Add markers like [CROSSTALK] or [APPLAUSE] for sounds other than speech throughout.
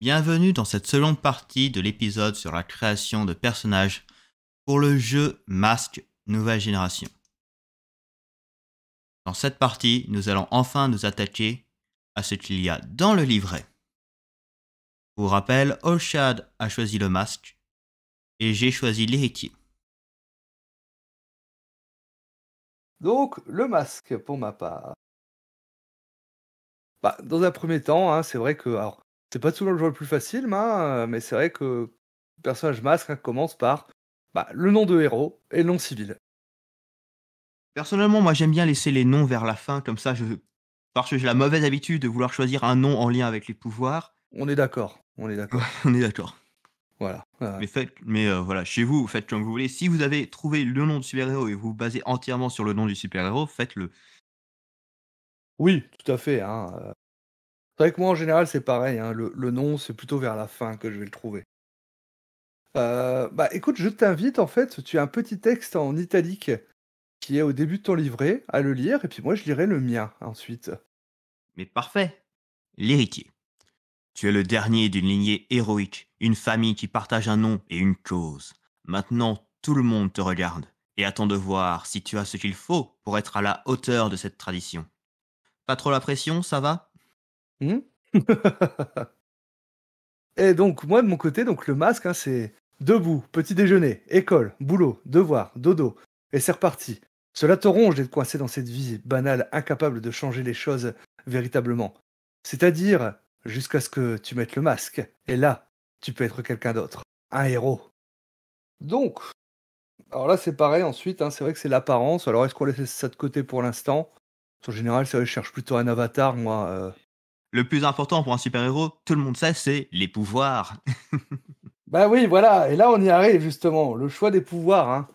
Bienvenue dans cette seconde partie de l'épisode sur la création de personnages pour le jeu Masque Nouvelle Génération. Dans cette partie, nous allons enfin nous attacher à ce qu'il y a dans le livret. Pour rappel, Olshad a choisi le masque et j'ai choisi l'héritier. Donc, le masque pour ma part. Bah, dans un premier temps, hein, c'est vrai que c'est pas toujours le jeu le plus facile, hein, mais c'est vrai que le personnage masque hein, commence par bah, le nom de héros et le nom civil. Personnellement, moi j'aime bien laisser les noms vers la fin, comme ça je. Parce que j'ai la mauvaise habitude de vouloir choisir un nom en lien avec les pouvoirs. On est d'accord, on est d'accord. on est d'accord. Voilà. Mais, faites, mais euh, voilà, chez vous, faites comme vous voulez. Si vous avez trouvé le nom du super-héros et vous vous basez entièrement sur le nom du super-héros, faites-le. Oui, tout à fait. Hein. Euh, c'est vrai que moi, en général, c'est pareil. Hein, le, nom, c'est plutôt vers la fin que je vais le trouver. Euh, bah, écoute, je t'invite, en fait, tu as un petit texte en italique qui est au début de ton livret, à le lire, et puis moi, je lirai le mien ensuite. Mais parfait. L'héritier. Tu es le dernier d'une lignée héroïque, une famille qui partage un nom et une cause. Maintenant, tout le monde te regarde et attend de voir si tu as ce qu'il faut pour être à la hauteur de cette tradition. Pas trop la pression, ça va Hmm [LAUGHS] et donc, moi, de mon côté, donc le masque, hein, c'est debout, petit déjeuner, école, boulot, devoir, dodo. Et c'est reparti. Cela te ronge d'être coincé dans cette vie banale, incapable de changer les choses véritablement. C'est-à-dire, jusqu'à ce que tu mettes le masque. Et là, tu peux être quelqu'un d'autre. Un héros. Donc, alors là, c'est pareil ensuite. Hein, c'est vrai que c'est l'apparence. Alors, est-ce qu'on laisse ça de côté pour l'instant En général, ça vrai, je cherche plutôt un avatar, moi, euh, le plus important pour un super-héros, tout le monde sait, c'est les pouvoirs. [LAUGHS] bah oui, voilà, et là on y arrive justement, le choix des pouvoirs. Hein.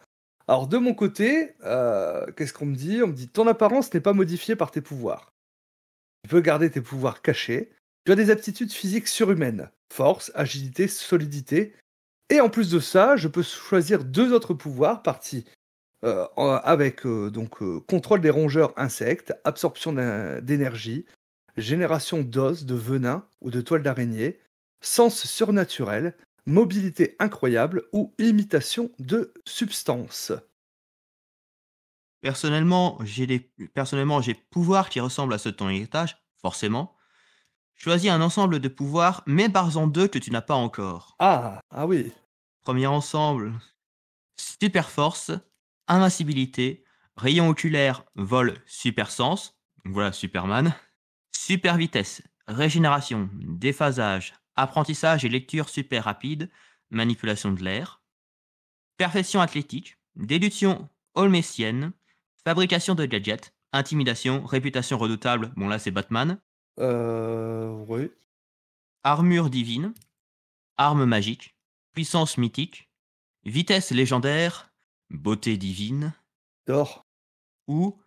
Alors de mon côté, euh, qu'est-ce qu'on me dit On me dit ton apparence n'est pas modifiée par tes pouvoirs. Tu peux garder tes pouvoirs cachés. Tu as des aptitudes physiques surhumaines, force, agilité, solidité. Et en plus de ça, je peux choisir deux autres pouvoirs partis euh, avec euh, donc contrôle des rongeurs insectes, absorption d'énergie, génération d'os, de venin ou de toile d'araignée, sens surnaturel, mobilité incroyable ou imitation de substance. Personnellement, j'ai des... Personnellement, j'ai pouvoirs qui ressemblent à ceux de ton héritage, forcément. Choisis un ensemble de pouvoirs, mais par en deux que tu n'as pas encore. Ah, ah oui. Premier ensemble, super force, invincibilité, rayon oculaire, vol, super sens. Voilà Superman. Super vitesse, régénération, déphasage, apprentissage et lecture super rapide, manipulation de l'air. Perfection athlétique, déduction holmessienne, fabrication de gadgets, intimidation, réputation redoutable, bon là c'est Batman. Euh. Oui. Armure divine, arme magique, puissance mythique, vitesse légendaire, beauté divine. D'or. Ou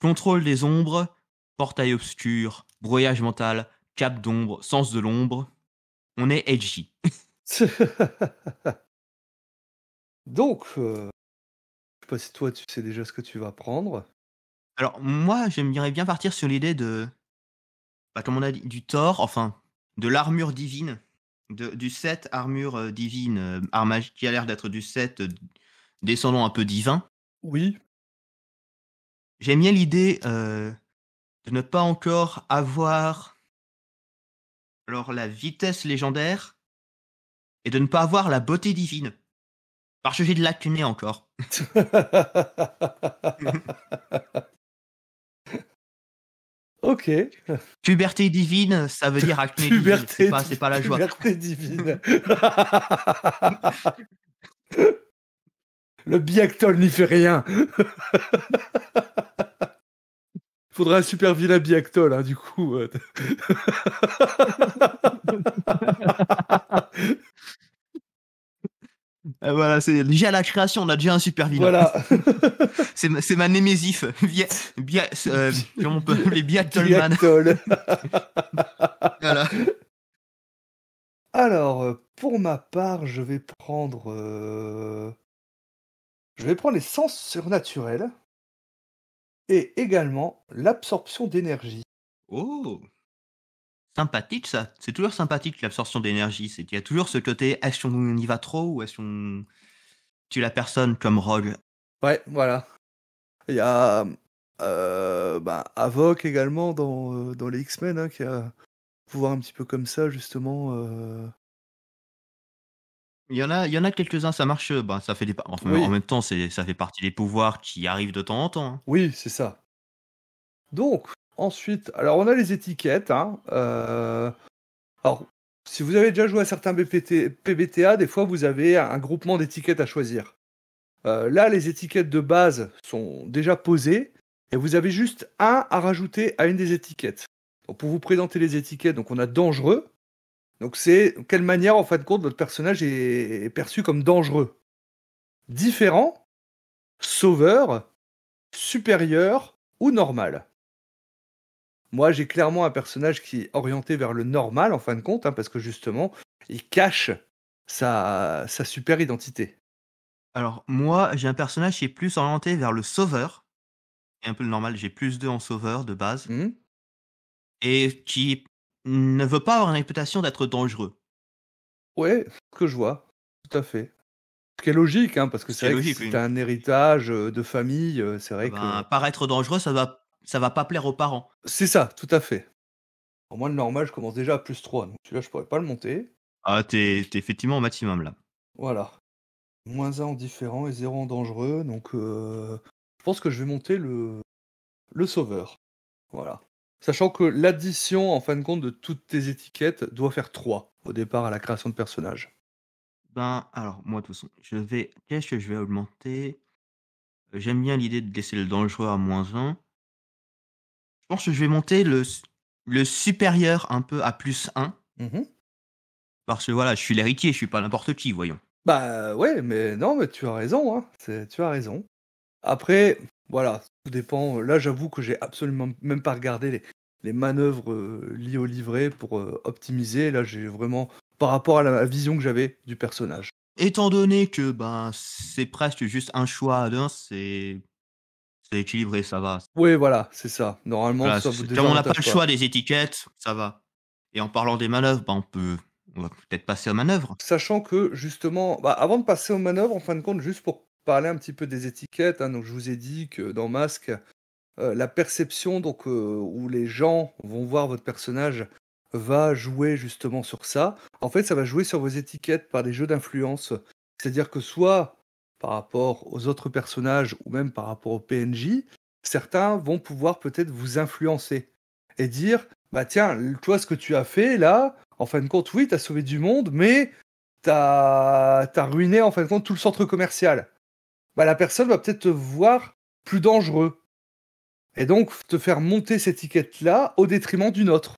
contrôle des ombres, portail obscur, brouillage mental, cap d'ombre, sens de l'ombre. On est edgy. [LAUGHS] Donc, je euh, je sais pas si toi tu sais déjà ce que tu vas prendre. Alors moi, j'aimerais bien partir sur l'idée de, bah, comme on a dit, du Thor, enfin, de l'armure divine, du set armure euh, divine, euh, armage qui a l'air d'être du set descendant un peu divin. Oui. J'aime bien l'idée de ne pas encore avoir alors la vitesse légendaire et de ne pas avoir la beauté divine. Parce que j'ai de l'acné encore. [LAUGHS] ok. Puberté divine, ça veut dire acné divine. C'est pas, la joie. Puberté divine. [LAUGHS] Le biactol n'y fait rien. [LAUGHS] faudra un super vilain biactol, hein, du coup. Euh. Euh, voilà, c'est déjà la création, on a déjà un super vilain. Voilà. [LAUGHS] c'est ma, ma némésif. Euh, on peut les Biactol. [LAUGHS] voilà. Alors, pour ma part, je vais prendre. Je vais prendre les sens surnaturels et également l'absorption d'énergie. Oh, sympathique ça. C'est toujours sympathique l'absorption d'énergie. C'est y a toujours ce côté est-ce qu'on y va trop ou est-ce qu'on tue la personne comme Rogue. Ouais, voilà. Il y a euh, bah, Avoc également dans, euh, dans les X-Men hein, qui a pouvoir un petit peu comme ça justement. Euh, il y en a il y en a quelques-uns, ça marche, euh, bah, ça fait en même temps, ça fait partie des pouvoirs qui arrivent de temps en temps, hein. Oui, c'est ça. Donc, ensuite, alors on a les étiquettes. Hein, euh, alors, si vous avez déjà joué à certains PBTA, des fois vous avez un groupement d'étiquettes à choisir. Euh, là, les étiquettes de base sont déjà posées et vous avez juste un à rajouter à une des étiquettes. pour vous présenter les étiquettes, donc on a dangereux, donc c'est quelle manière, en fin de compte, votre personnage est, perçu comme dangereux. Différent, sauveur, supérieur ou normal. Moi, j'ai clairement un personnage qui est orienté vers le normal, en fin de compte, hein, parce que justement, il cache sa, super identité. Alors, moi, j'ai un personnage qui est plus orienté vers le sauveur. Et un peu le normal, j'ai plus de en sauveur de base. Mmh. Et qui ne veut pas avoir une réputation d'être dangereux. Ouais, ce que je vois, tout à fait. Ce qui est logique, hein, parce que c'est vrai ah que si un héritage de famille, c'est vrai que... Paraître dangereux, ça va, ça va pas plaire aux parents. C'est ça, tout à fait. Au moins, le normal, je commence déjà à plus 3, donc celui-là, je pourrais pas le monter. Ah, t'es es effectivement au maximum, là. Voilà. Moins 1 en différent et 0 en dangereux, donc euh, je pense que je vais monter le, le sauveur. Voilà. Sachant que l'addition, en fin de compte, de toutes tes étiquettes doit faire 3 au départ à la création de personnages. Ben, alors, moi, de toute façon, je vais. Qu'est-ce que je vais augmenter J'aime bien l'idée de laisser le dangereux à moins 1. Je pense que je vais monter le, le supérieur un peu à plus 1. Mhm. Parce que voilà, je suis l'héritier, je suis pas n'importe qui, voyons. Bah ouais, mais non, mais tu as raison, hein. tu as raison. Après, voilà, tout dépend. Là, j'avoue que j'ai absolument même pas regardé les, manœuvres liées au livret pour optimiser. Là, j'ai vraiment par rapport à la, vision que j'avais du personnage. Étant donné que ben c'est presque juste un choix d'un, c'est c'est équilibré, ça va. Oui, voilà, c'est ça. Normalement, ça comme on n'a pas le choix des étiquettes, ça va. Et en parlant des manœuvres, bah, on peut va peut-être passer aux manœuvres. Sachant que justement, bah, avant de passer aux manœuvres, en fin de compte, juste pour parler un petit peu des étiquettes. Hein. Donc, je vous ai dit que dans Masque, euh, la perception donc, euh, où les gens vont voir votre personnage va jouer justement sur ça. En fait, ça va jouer sur vos étiquettes par des jeux d'influence. C'est-à-dire que soit par rapport aux autres personnages ou même par rapport au PNJ, certains vont pouvoir peut-être vous influencer et dire bah tiens, toi ce que tu as fait là, en fin de compte, oui, tu as sauvé du monde, mais t'as as ruiné en fin de compte tout le centre commercial. Bah, la personne va peut-être te voir plus dangereux. Et donc te faire monter cette étiquette-là au détriment d'une autre.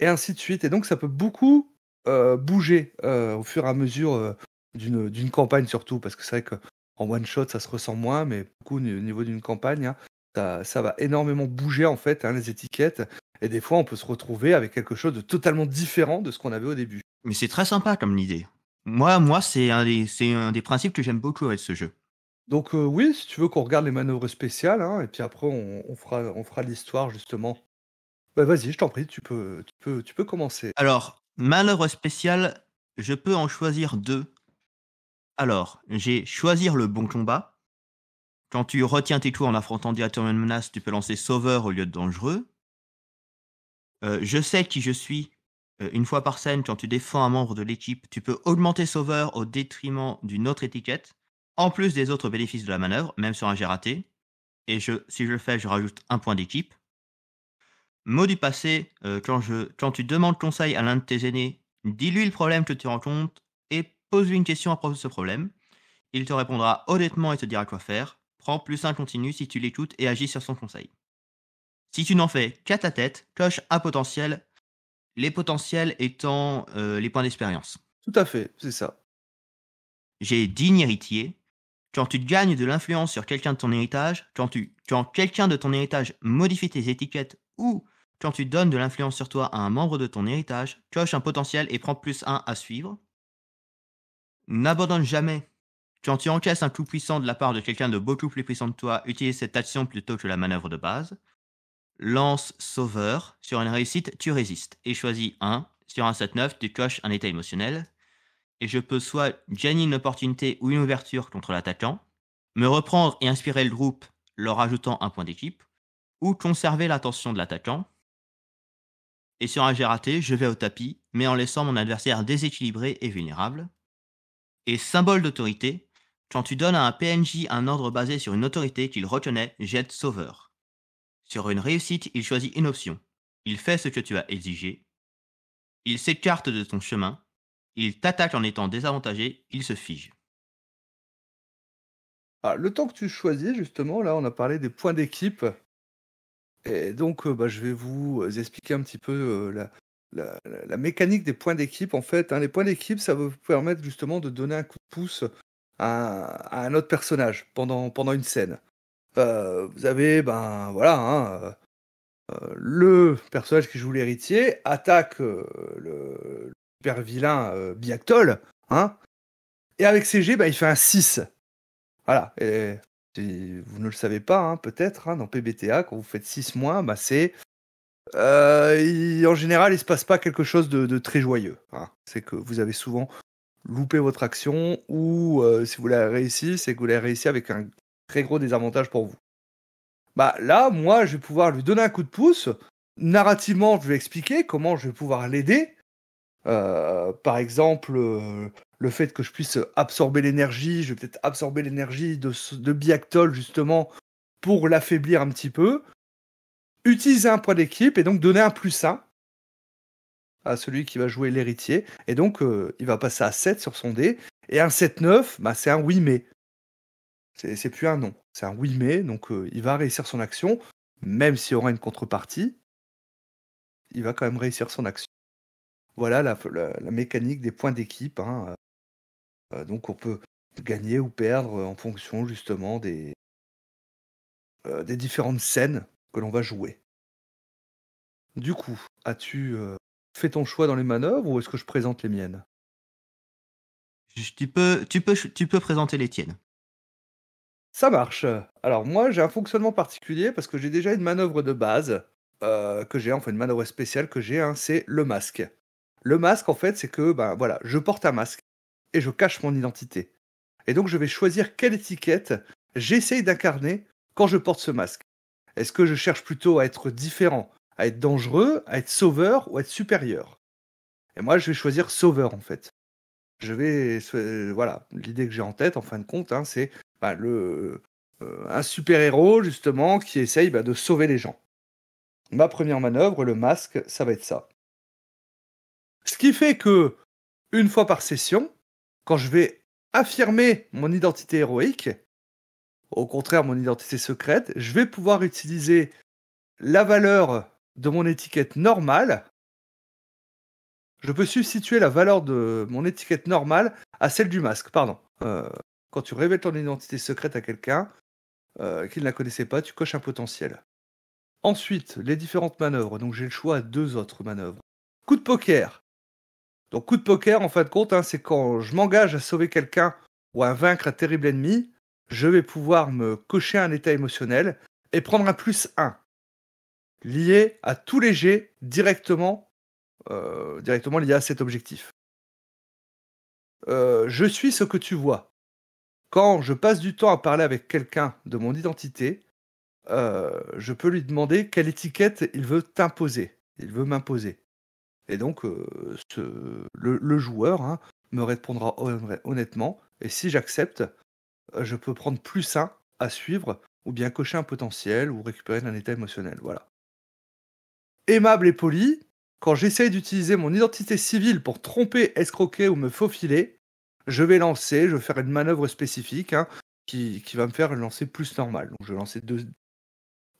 Et ainsi de suite. Et donc ça peut beaucoup euh, bouger euh, au fur et à mesure euh, d'une campagne surtout, parce que c'est vrai qu'en one shot ça se ressent moins, mais beaucoup au niveau d'une campagne, hein, ça, va énormément bouger en fait hein, les étiquettes. Et des fois on peut se retrouver avec quelque chose de totalement différent de ce qu'on avait au début. Mais c'est très sympa comme idée. Moi, moi c'est un des principes que j'aime beaucoup avec ce jeu. Donc euh, oui, si tu veux qu'on regarde les manœuvres spéciales, hein, et puis après on, fera, l'histoire justement. Bah, vas-y, je t'en prie, tu peux, tu, peux, tu peux commencer. Alors, manœuvre spéciale, je peux en choisir deux. Alors, j'ai choisir le bon combat. Quand tu retiens tes tours en affrontant directement une menace, tu peux lancer sauveur au lieu de dangereux. Euh, je sais qui je suis. Euh, une fois par scène, quand tu défends un membre de l'équipe, tu peux augmenter sauveur au détriment d'une autre étiquette en plus des autres bénéfices de la manœuvre, même sur un jet raté. Et si je le fais, je rajoute un point d'équipe. Mot du passé, euh, quand, tu demandes conseil à l'un de tes aînés, dis-lui le problème que tu rencontres et pose-lui une question à propos de ce problème. Il te répondra honnêtement et te dira quoi faire. Prends plus un continu si tu l'écoutes et agis sur son conseil. Si tu n'en fais qu'à ta tête, coche un potentiel, les potentiels étant euh, les points d'expérience. Tout à fait, c'est ça. J'ai digne héritier, quand tu gagnes de l'influence sur quelqu'un de ton héritage, quand, quelqu'un de ton héritage modifie tes étiquettes ou quand tu donnes de l'influence sur toi à un membre de ton héritage, coche un potentiel et prends plus un à suivre. N'abandonne jamais. Quand tu encaisses un coup puissant de la part de quelqu'un de beaucoup plus puissant que toi, utilise cette action plutôt que la manœuvre de base. Lance sauveur. Sur une réussite, tu résistes. Et choisis 1. Sur un 7-9, tu coches un état émotionnel et je peux soit gagner une opportunité ou une ouverture contre l'attaquant, me reprendre et inspirer le groupe leur ajoutant un point d'équipe, ou conserver l'attention de l'attaquant. Et sur un jet raté, je vais au tapis, mais en laissant mon adversaire déséquilibré et vulnérable. Et symbole d'autorité, quand tu donnes à un PNJ un ordre basé sur une autorité qu'il retenait, jette sauveur. Sur une réussite, il choisit une option. Il fait ce que tu as exigé. Il s'écarte de ton chemin il t'attaque en étant désavantagé, il se fige. Ah, le temps que tu choisis, justement, là, on a parlé des points d'équipe. Et donc, euh, bah, je vais vous euh, expliquer un petit peu euh, la, mécanique des points d'équipe. En fait, hein. les points d'équipe, ça va vous permettre justement de donner un coup de pouce à, un autre personnage pendant, pendant une scène. vous avez, ben voilà, hein, le personnage qui joue l'héritier attaque le, super vilain euh, Biactol, hein Et avec CG, bah, il fait un 6. Voilà. Et, vous ne le savez pas, hein, peut-être, hein, dans PBTA, quand vous faites 6 mois bah, c'est. Euh, en général, il se passe pas quelque chose de, très joyeux. Hein. C'est que vous avez souvent loupé votre action ou euh, si vous l'avez réussi, c'est que vous l'avez réussi avec un très gros désavantage pour vous. Bah là, moi, je vais pouvoir lui donner un coup de pouce. Narrativement, je vais expliquer comment je vais pouvoir l'aider euh, par exemple, euh, le fait que je puisse absorber l'énergie, je vais peut-être absorber l'énergie de, Biactol justement pour l'affaiblir un petit peu. Utiliser un point d'équipe et donc donner un plus 1 à celui qui va jouer l'héritier. Et donc, euh, il va passer à 7 sur son dé. Et un 7-9, bah, c'est un oui mais. C'est plus un non, c'est un oui mais. Donc, il va réussir son action, même s'il aura une contrepartie. Il va quand même réussir son action voilà la, mécanique des points d'équipe. Hein, euh, euh, donc on peut gagner ou perdre euh, en fonction justement des, différentes scènes que l'on va jouer. Du coup, as-tu fait ton choix dans les manœuvres ou est-ce que je présente les miennes tu, peux, tu, peux, tu peux présenter les tiennes. Ça marche. Alors moi j'ai un fonctionnement particulier parce que j'ai déjà une manœuvre de base que j'ai, enfin une manœuvre spéciale que j'ai, hein, c'est le masque. Le masque, en fait, c'est que, ben voilà, je porte un masque et je cache mon identité. Et donc, je vais choisir quelle étiquette j'essaye d'incarner quand je porte ce masque. Est-ce que je cherche plutôt à être différent, à être dangereux, à être sauveur ou à être supérieur Et moi, je vais choisir sauveur, en fait. Je vais, voilà, l'idée que j'ai en tête, en fin de compte, hein, c'est bah, le, euh, un super-héros, justement, qui essaye bah, de sauver les gens. Ma première manœuvre, le masque, ça va être ça. Ce qui fait que, une fois par session, quand je vais affirmer mon identité héroïque, au contraire mon identité secrète, je vais pouvoir utiliser la valeur de mon étiquette normale. Je peux substituer la valeur de mon étiquette normale à celle du masque, pardon. Euh, quand tu révèles ton identité secrète à quelqu'un euh, qui ne la connaissait pas, tu coches un potentiel. Ensuite, les différentes manœuvres. Donc j'ai le choix à deux autres manœuvres. Coup de poker. Donc coup de poker, en fin de compte, hein, c'est quand je m'engage à sauver quelqu'un ou à vaincre un terrible ennemi, je vais pouvoir me cocher un état émotionnel et prendre un plus 1 lié à tous les jets directement, euh, directement liés à cet objectif. Euh, je suis ce que tu vois. Quand je passe du temps à parler avec quelqu'un de mon identité, euh, je peux lui demander quelle étiquette il veut t'imposer, il veut m'imposer. Et donc, euh, le, joueur hein, me répondra honnêtement. Et si j'accepte, euh, je peux prendre plus un à suivre, ou bien cocher un potentiel, ou récupérer un état émotionnel. Voilà. Aimable et poli, quand j'essaye d'utiliser mon identité civile pour tromper, escroquer ou me faufiler, je vais lancer, je vais faire une manœuvre spécifique hein, qui, va me faire lancer plus normal. Donc je vais lancer 2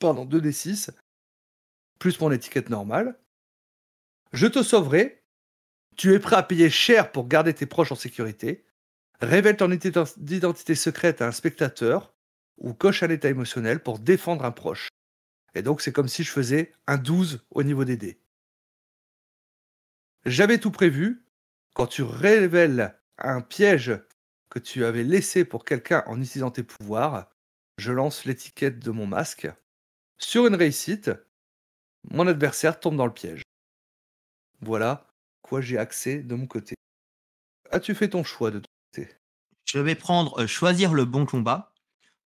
deux D6, plus mon étiquette normale. Je te sauverai. Tu es prêt à payer cher pour garder tes proches en sécurité. Révèle ton identité secrète à un spectateur ou coche un état émotionnel pour défendre un proche. Et donc, c'est comme si je faisais un 12 au niveau des dés. J'avais tout prévu. Quand tu révèles un piège que tu avais laissé pour quelqu'un en utilisant tes pouvoirs, je lance l'étiquette de mon masque. Sur une réussite, mon adversaire tombe dans le piège. Voilà quoi j'ai accès de mon côté. As-tu fait ton choix de ton côté Je vais prendre euh, choisir le bon combat.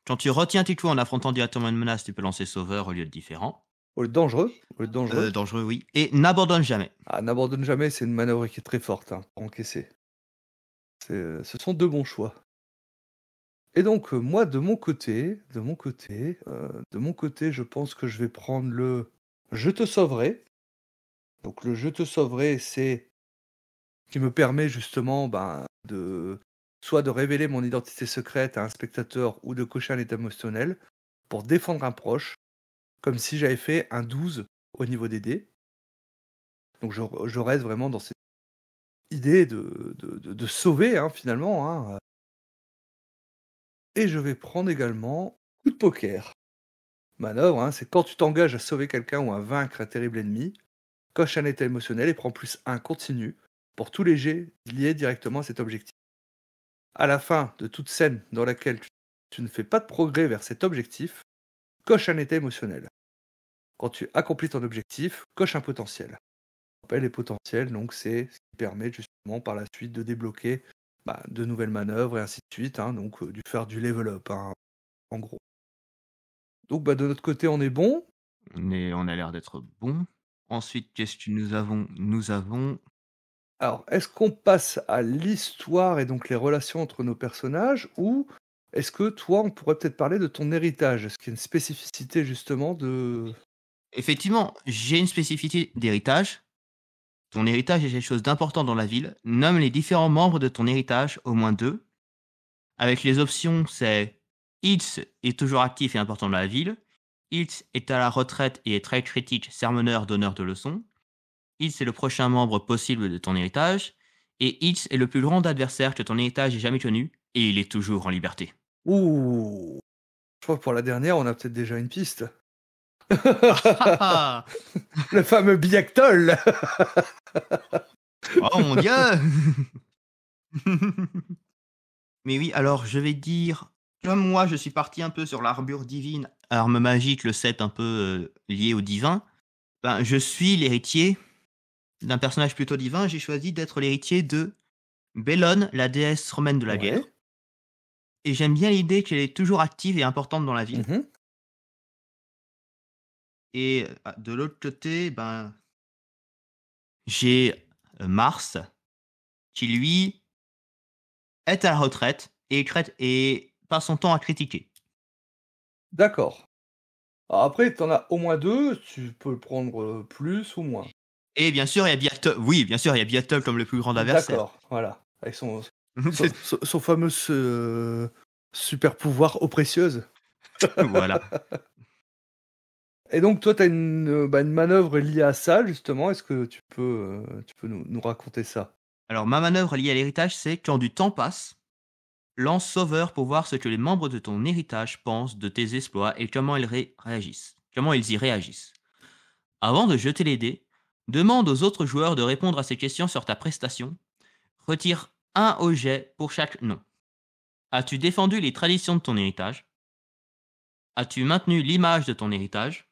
Quand tu retiens tes coups en affrontant directement une menace, tu peux lancer sauveur au lieu de différent. Au lieu de dangereux Au lieu de dangereux. Euh, dangereux, oui. Et n'abandonne jamais. Ah, n'abandonne jamais, c'est une manœuvre qui est très forte hein, pour encaisser. Euh, ce sont deux bons choix. Et donc, moi, de mon côté, de mon côté, de mon côté, je pense que je vais prendre le Je te sauverai donc le Je te sauverai, c'est qui me permet justement ben, de soit de révéler mon identité secrète à un spectateur ou de cocher un état émotionnel pour défendre un proche, comme si j'avais fait un 12 au niveau des dés. Donc je, reste vraiment dans cette idée de, de, sauver hein, finalement. Hein, euh. Et je vais prendre également coup de poker. Manœuvre, hein, c'est quand tu t'engages à sauver quelqu'un ou à vaincre un terrible ennemi, coche un état émotionnel et prend plus un continu pour tous les jets liés directement à cet objectif. À la fin de toute scène dans laquelle tu ne fais pas de progrès vers cet objectif, coche un état émotionnel. Quand tu accomplis ton objectif, coche un potentiel. Les potentiels, donc c'est ce qui permet justement par la suite de débloquer bah, de nouvelles manœuvres et ainsi de suite, hein, donc euh, du faire du level up, hein, en gros. Donc bah, de notre côté, on est bon. on a l'air d'être bon. Ensuite, qu'est-ce que nous avons Nous avons. Alors, est-ce qu'on passe à l'histoire et donc les relations entre nos personnages ou est-ce que toi, on pourrait peut-être parler de ton héritage Est-ce qu'il y a une spécificité justement de. Effectivement, j'ai une spécificité d'héritage. Ton héritage est quelque chose d'important dans la ville. Nomme les différents membres de ton héritage, au moins deux. Avec les options, c'est It's » est toujours actif et important dans la ville. Hiltz est à la retraite et est très critique, sermoneur donneur de leçons. Hiltz est le prochain membre possible de ton héritage. Et Hiltz est le plus grand adversaire que ton héritage ait jamais connu. Et il est toujours en liberté. Ouh Je crois que pour la dernière, on a peut-être déjà une piste. Ah, ah, ah. [LAUGHS] le fameux Biactol [LAUGHS] Oh mon dieu [LAUGHS] Mais oui, alors je vais dire, comme moi je suis parti un peu sur l'arbure divine arme magique, le 7 un peu euh, lié au divin, ben, je suis l'héritier d'un personnage plutôt divin. J'ai choisi d'être l'héritier de Bellone, la déesse romaine de la guerre. Et j'aime bien l'idée qu'elle est toujours active et importante dans la ville. Mhm. Et ah, de l'autre côté, ben, j'ai euh, Mars, qui lui est à la retraite et, et passe son temps à critiquer. D'accord. après, tu en as au moins deux, tu peux prendre plus ou moins. Et bien sûr, il y a Beatle. Oui, bien sûr, il y a comme le plus grand adversaire. D'accord, voilà. Avec son, mhm, fameux super pouvoir précieuses. [LAUGHS] voilà. Et donc, toi, tu as euh, bah, une, manœuvre liée à ça, justement. Est-ce que tu peux, euh, tu peux nous raconter ça Alors, ma manœuvre liée à l'héritage, c'est quand du temps passe, Lance Sauveur pour voir ce que les membres de ton héritage pensent de tes exploits et comment ils, réagissent, comment ils y réagissent. Avant de jeter les dés, demande aux autres joueurs de répondre à ces questions sur ta prestation. Retire un objet pour chaque nom. As-tu défendu les traditions de ton héritage As-tu maintenu l'image de ton héritage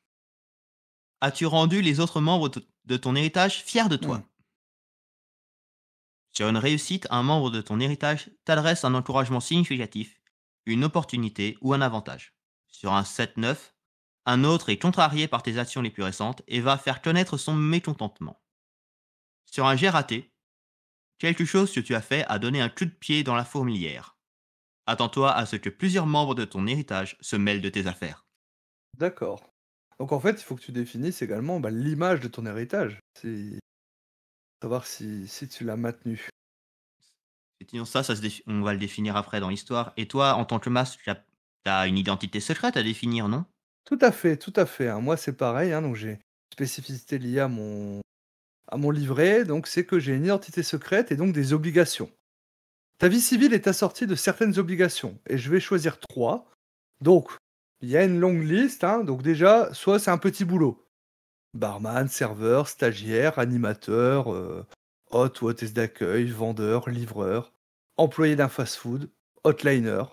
As-tu rendu les autres membres de ton héritage fiers de toi hmm. Sur une réussite, un membre de ton héritage t'adresse un encouragement significatif, une opportunité ou un avantage. Sur un 7-9, un autre est contrarié par tes actions les plus récentes et va faire connaître son mécontentement. Sur un G raté, quelque chose que tu as fait a donné un coup de pied dans la fourmilière. Attends-toi à ce que plusieurs membres de ton héritage se mêlent de tes affaires. D'accord. Donc en fait, il faut que tu définisses également bah, l'image de ton héritage. Savoir si, si tu l'as maintenu. Ça, ça on va le définir après dans l'histoire. Et toi, en tant que masque, tu as, une identité secrète à définir, non Tout à fait, tout à fait. Hein. Moi, c'est pareil. Hein. Donc, j'ai spécificité liée à mon, à mon livret. Donc, c'est que j'ai une identité secrète et donc des obligations. Ta vie civile est assortie de certaines obligations, et je vais choisir trois. Donc, il y a une longue liste. Hein. Donc déjà, soit c'est un petit boulot barman, serveur, stagiaire, animateur, euh, hôte ou hôtesse d'accueil, vendeur, livreur, employé d'un fast-food, hotliner.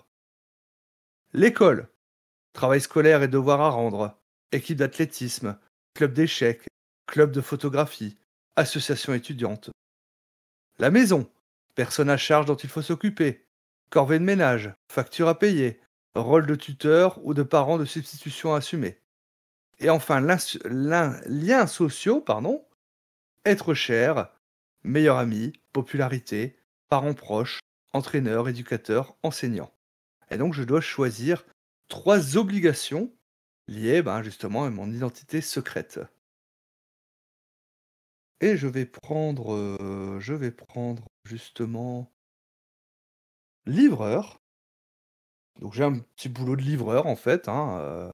L'école. Travail scolaire et devoirs à rendre. Équipe d'athlétisme, club d'échecs, club de photographie, association étudiante. La maison. Personne à charge dont il faut s'occuper. Corvée de ménage, facture à payer, rôle de tuteur ou de parent de substitution à assumer. Et enfin, liens sociaux, pardon, être cher, meilleur ami, popularité, parents proches, entraîneur, éducateur, enseignant. Et donc, je dois choisir trois obligations liées ben, justement à mon identité secrète. Et je vais prendre, euh, je vais prendre justement livreur. Donc j'ai un petit boulot de livreur en fait. Hein. Euh.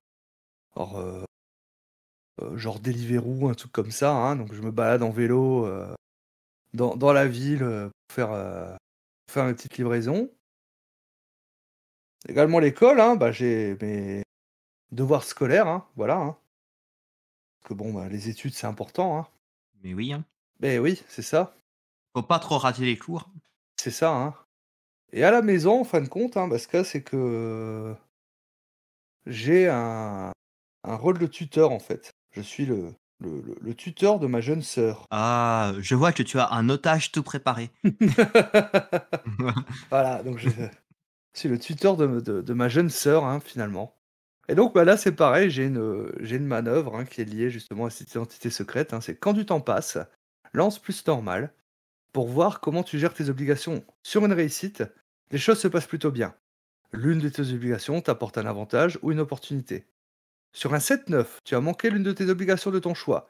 Euh, euh, genre Deliveroo, un truc comme ça. Hein. donc je me balade en vélo euh, dans, dans, la ville euh, pour faire, faire une petite livraison. Également l'école, hein, bah, j'ai mes devoirs scolaires, hein, voilà. Hein. Parce que bon, bah, les études, c'est important. Hein. Mais oui. Mais oui, c'est ça. Faut pas trop rater les cours. C'est ça. Et à la maison, en fin de compte, parce bah, que c'est que j'ai un... un rôle de tuteur, en fait. Je suis le, le, tuteur de ma jeune sœur. Ah, je vois que tu as un otage tout préparé. [LAUGHS] [LAUGHS] voilà, donc je, suis le tuteur de, ma jeune sœur, hein, finalement. Et donc bah là, c'est pareil, j'ai une, une manœuvre hein, qui est liée justement à cette identité secrète. Hein. c'est quand du temps passe, lance plus normal pour voir comment tu gères tes obligations. Sur une réussite, les choses se passent plutôt bien. L'une de tes obligations t'apporte un avantage ou une opportunité. Sur un 7-9, tu as manqué l'une de tes obligations de ton choix.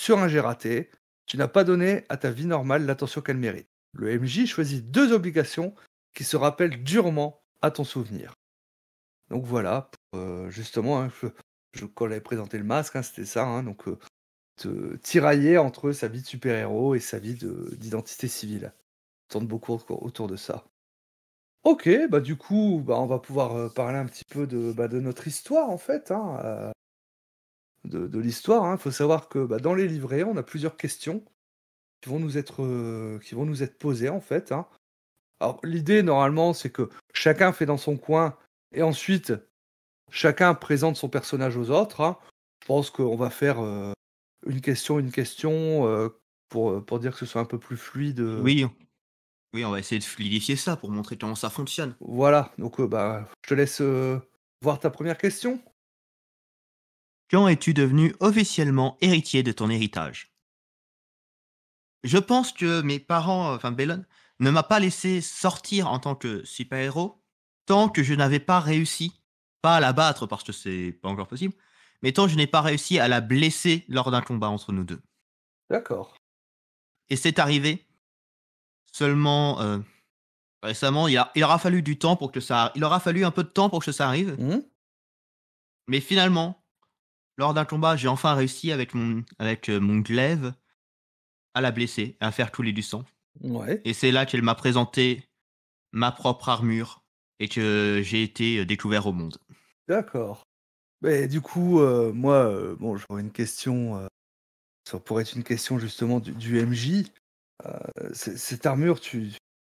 Sur un gératé, tu n'as pas donné à ta vie normale l'attention qu'elle mérite. Le MJ choisit deux obligations qui se rappellent durement à ton souvenir. Donc voilà, pour, euh, justement, hein, je, je, présenté le masque, hein, c'était ça. Hein, donc euh, te tirailler entre sa vie de super-héros et sa vie d'identité civile. On beaucoup autour de ça. Ok, bah du coup, bah, on va pouvoir euh, parler un petit peu de, bah, de notre histoire en fait, hein, euh, de, l'histoire. Il hein. faut savoir que bah, dans les livrets, on a plusieurs questions qui vont nous être, euh, qui vont nous être posées en fait. Hein. Alors l'idée normalement, c'est que chacun fait dans son coin et ensuite chacun présente son personnage aux autres. Je pense qu'on va faire une question, une question pour, pour dire que ce soit un peu plus fluide. Oui, oui, on va essayer de fluidifier ça pour montrer comment ça fonctionne. Voilà, donc euh, bah, je te laisse euh, voir ta première question. Quand es-tu devenu officiellement héritier de ton héritage Je pense que mes parents, enfin Bellon, ne m'a pas laissé sortir en tant que super-héros tant que je n'avais pas réussi, pas à la battre parce que c'est pas encore possible, mais tant que je n'ai pas réussi à la blesser lors d'un combat entre nous deux. D'accord. Et c'est arrivé Seulement, euh, récemment, il, aura fallu du temps pour que ça, il aura fallu un peu de temps pour que ça arrive. Mmh. Mais finalement, lors d'un combat, j'ai enfin réussi avec mon, avec euh, mon glaive à la blesser, à faire couler du sang. Ouais. Et c'est là qu'elle m'a présenté ma propre armure et que j'ai été euh, découvert au monde. D'accord. Mais du coup, moi, bon, j'aurais une question. ça pourrait être une question justement du MJ. Euh, cette armure, tu,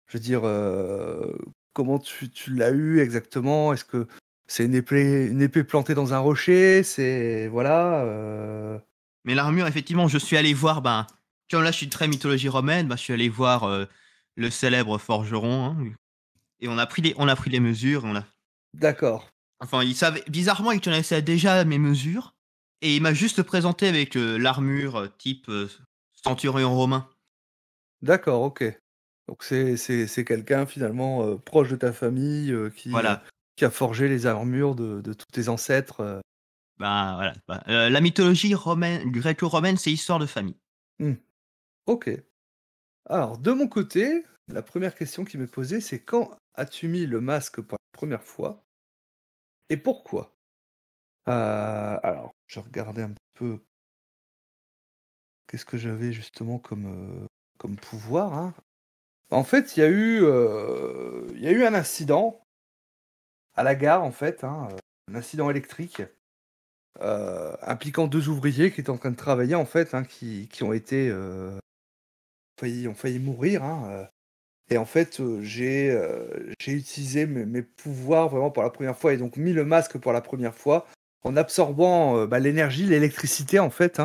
je veux dire, euh, comment tu, l'as eu exactement Est-ce que c'est une épée, une plantée dans un rocher C'est voilà. Euh. Mais l'armure, effectivement, je suis allé voir. Ben, là, je suis très mythologie romaine. Ben, je suis allé voir le célèbre forgeron. Hein, et on a pris les, on a pris les mesures. on a... D'accord. Enfin, il savait. Bizarrement, il connaissait déjà mes mesures. Et il m'a juste présenté avec l'armure type centurion romain. D'accord, ok. Donc c'est, quelqu'un finalement proche de ta famille qui, qui a forgé les armures de, tous tes ancêtres. Bah, voilà. Bah, la mythologie romaine, gréco-romaine, c'est histoire de famille. Mmh. Ok. Alors, de mon côté, la première question qui m'est posée, c'est quand as-tu mis le masque pour la première fois et pourquoi ah, Alors, je regardais un peu qu'est-ce que j'avais justement comme, comme pouvoir. Hein. En fait, il y, a eu, euh, y a eu un incident à la gare, en fait, hein, euh, un incident électrique euh, impliquant deux ouvriers qui étaient en train de travailler, en fait, hein, qui, qui, ont été. failli, ont failli mourir. Hein, et en fait, j'ai j'ai utilisé mes, pouvoirs vraiment pour la première fois et donc mis le masque pour la première fois en absorbant bah, l'énergie, l'électricité, en fait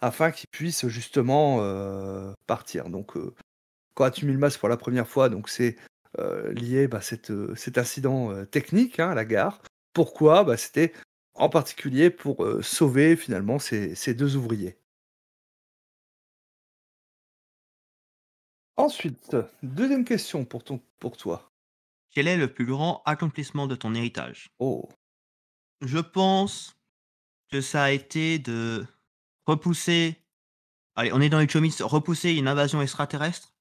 afin qu'ils puissent justement euh, partir. Donc, euh, quand tu le masque pour la première fois, donc c'est euh, lié à bah, cet incident technique hein, à la gare. Pourquoi bah, C'était en particulier pour sauver finalement ces, deux ouvriers. Ensuite, deuxième question pour, pour toi. Quel est le plus grand accomplissement de ton héritage Oh. Je pense que ça a été de repousser. Allez, on est dans les comics. repousser une invasion extraterrestre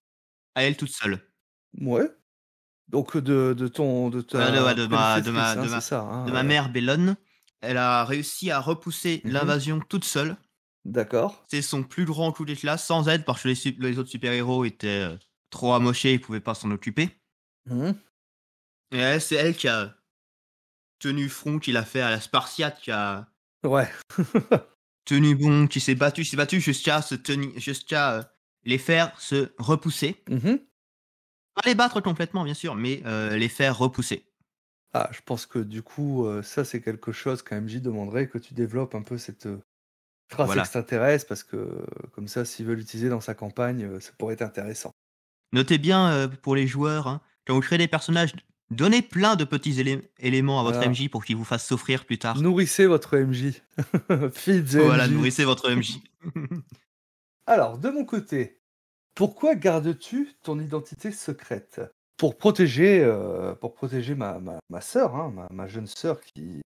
à elle toute seule. Ouais. Donc de, ton de ta euh, de, ma, de, ma, hein, de, ma, hein, mère Bellone, elle a réussi à repousser mm-hmm. l'invasion toute seule. D'accord. C'est son plus grand coup d'éclat sans aide parce que les, autres super-héros étaient euh, trop amochés, ils pouvaient pas s'en occuper. Mm-hmm. Et c'est elle qui a tenu front, qui l'a fait à la Spartiate, qui a Ouais. [LAUGHS] tenu bon, qui s'est battu, s'est battu jusqu'à se euh, les faire se repousser. Mhm. Pas les battre complètement, bien sûr, mais euh, les faire repousser. Ah, je pense que du coup, euh, ça c'est quelque chose MJ demanderait que tu développes un peu cette phrase qui t'intéresse, parce que comme ça, s'ils veut l'utiliser dans sa campagne, ça pourrait être intéressant. Notez bien pour les joueurs, hein, quand vous créez des personnages Donnez plein de petits éléments à votre MJ pour qu'il vous fasse souffrir plus tard. Nourrissez votre MJ. [LAUGHS] Voilà, nourrissez votre MJ. [LAUGHS] Alors, de mon côté, pourquoi gardes-tu ton identité secrète Pour protéger, euh, pour protéger ma, ma, ma sœur, hein, ma, jeune sœur qui,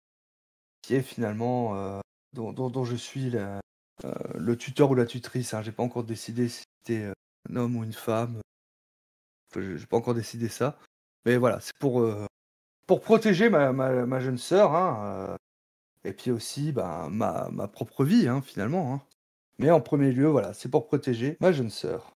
qui est finalement euh, dont, dont, je suis la, euh, le tuteur ou la tutrice. Je hein. J'ai pas encore décidé si c'était un homme ou une femme. Je J'ai pas encore décidé ça. Mais voilà, c'est pour, euh, pour protéger ma, ma, jeune sœur, hein, euh, et puis aussi bah, ma, ma, propre vie, hein, finalement. Hein. Mais en premier lieu, voilà, c'est pour protéger ma jeune sœur.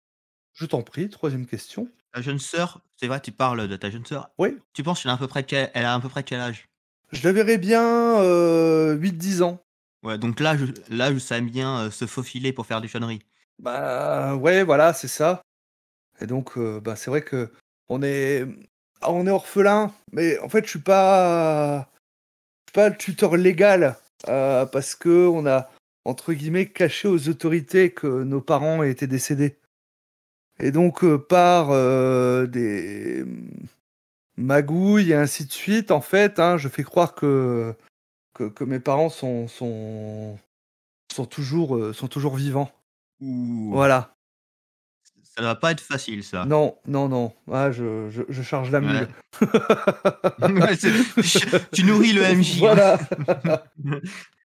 Je t'en prie, troisième question. Ta jeune sœur, c'est vrai, tu parles de ta jeune sœur. Oui. Tu penses qu'elle a à peu près quel, elle a à peu près quel âge Je la verrais bien euh, 8-10 ans. Ouais, donc là, je, là, je bien euh, se faufiler pour faire des conneries. Bah ouais, voilà, c'est ça. Et donc, bah, c'est vrai que on est, ah, on est orphelin, mais en fait, je suis pas, suis pas le tuteur légal euh, parce que on a entre guillemets caché aux autorités que nos parents étaient décédés. Et donc euh, par euh, des magouilles et ainsi de suite, en fait, hein, je fais croire que, que, mes parents sont sont sont toujours sont toujours vivants. Voilà. Ça ne va pas être facile, ça. Non, non, non. Ah, je, je, charge la mule. [LAUGHS] tu nourris le MJ. Hein.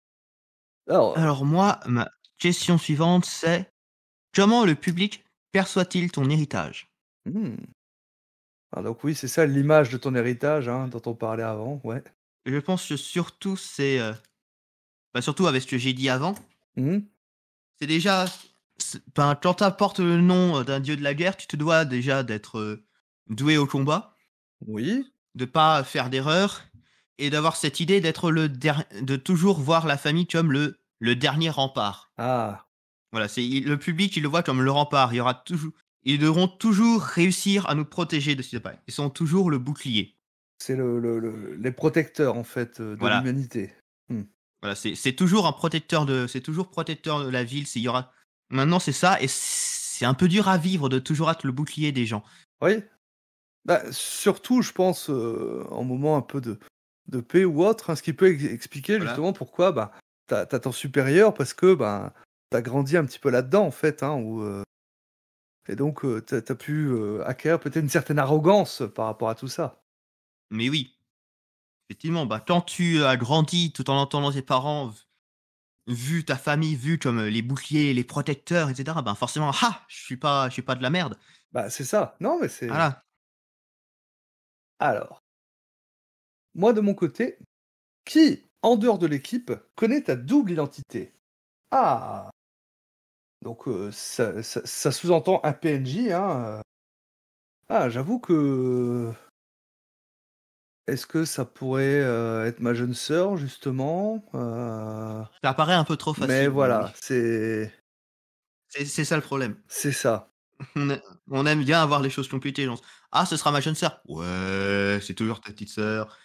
[LAUGHS] Alors, moi, ma question suivante, c'est comment le public perçoit-il ton héritage hmm. ah, Donc oui, c'est ça l'image de ton héritage hein, dont on parlait avant, ouais. Je pense que surtout c'est, euh, bah, surtout avec ce que j'ai dit avant, hmm. c'est déjà ben, quand t'apportes le nom euh, d'un dieu de la guerre, tu te dois déjà d'être euh, doué au combat. Oui. De pas faire d'erreur et d'avoir cette idée d'être le de toujours voir la famille comme le, le dernier rempart. Ah. Voilà, c'est le public il le voit comme le rempart. Il y aura toujours, ils devront toujours réussir à nous protéger de ce qui Ils sont toujours le bouclier. C'est le, les protecteurs en fait euh, de l'humanité. Hmm. Voilà, c'est toujours un protecteur de, c'est toujours protecteur de la ville. Il y aura Maintenant, c'est ça, et c'est un peu dur à vivre de toujours être le bouclier des gens. Oui. Bah, surtout, je pense, euh, en moment un peu de, de paix ou autre, hein, ce qui peut expliquer justement pourquoi bah, t'as as ton supérieur, parce que bah, as grandi un petit peu là-dedans, en fait, hein, euh, et donc tu euh, t'as as pu acquérir peut-être une certaine arrogance par rapport à tout ça. Mais oui, effectivement, bah, quand tu as grandi tout en entendant tes parents vu ta famille, vu comme euh, les boucliers, les protecteurs, etc., ben forcément, ah, je suis pas, je suis pas de la merde. Bah c'est ça. Non mais c'est. Voilà. Alors, moi de mon côté, qui en dehors de l'équipe connaît ta double identité Ah. Donc euh, ça, ça, ça sous-entend un PNJ. Hein. Euh. Ah, j'avoue que est-ce que ça pourrait euh, être ma jeune sœur, justement euh? Ça paraît un peu trop facile. Mais voilà, c'est... c'est... ça le problème. C'est ça. On, aime bien avoir les choses compliquées. Genre, ah, ce sera ma jeune sœur. Ouais, c'est toujours ta petite sœur.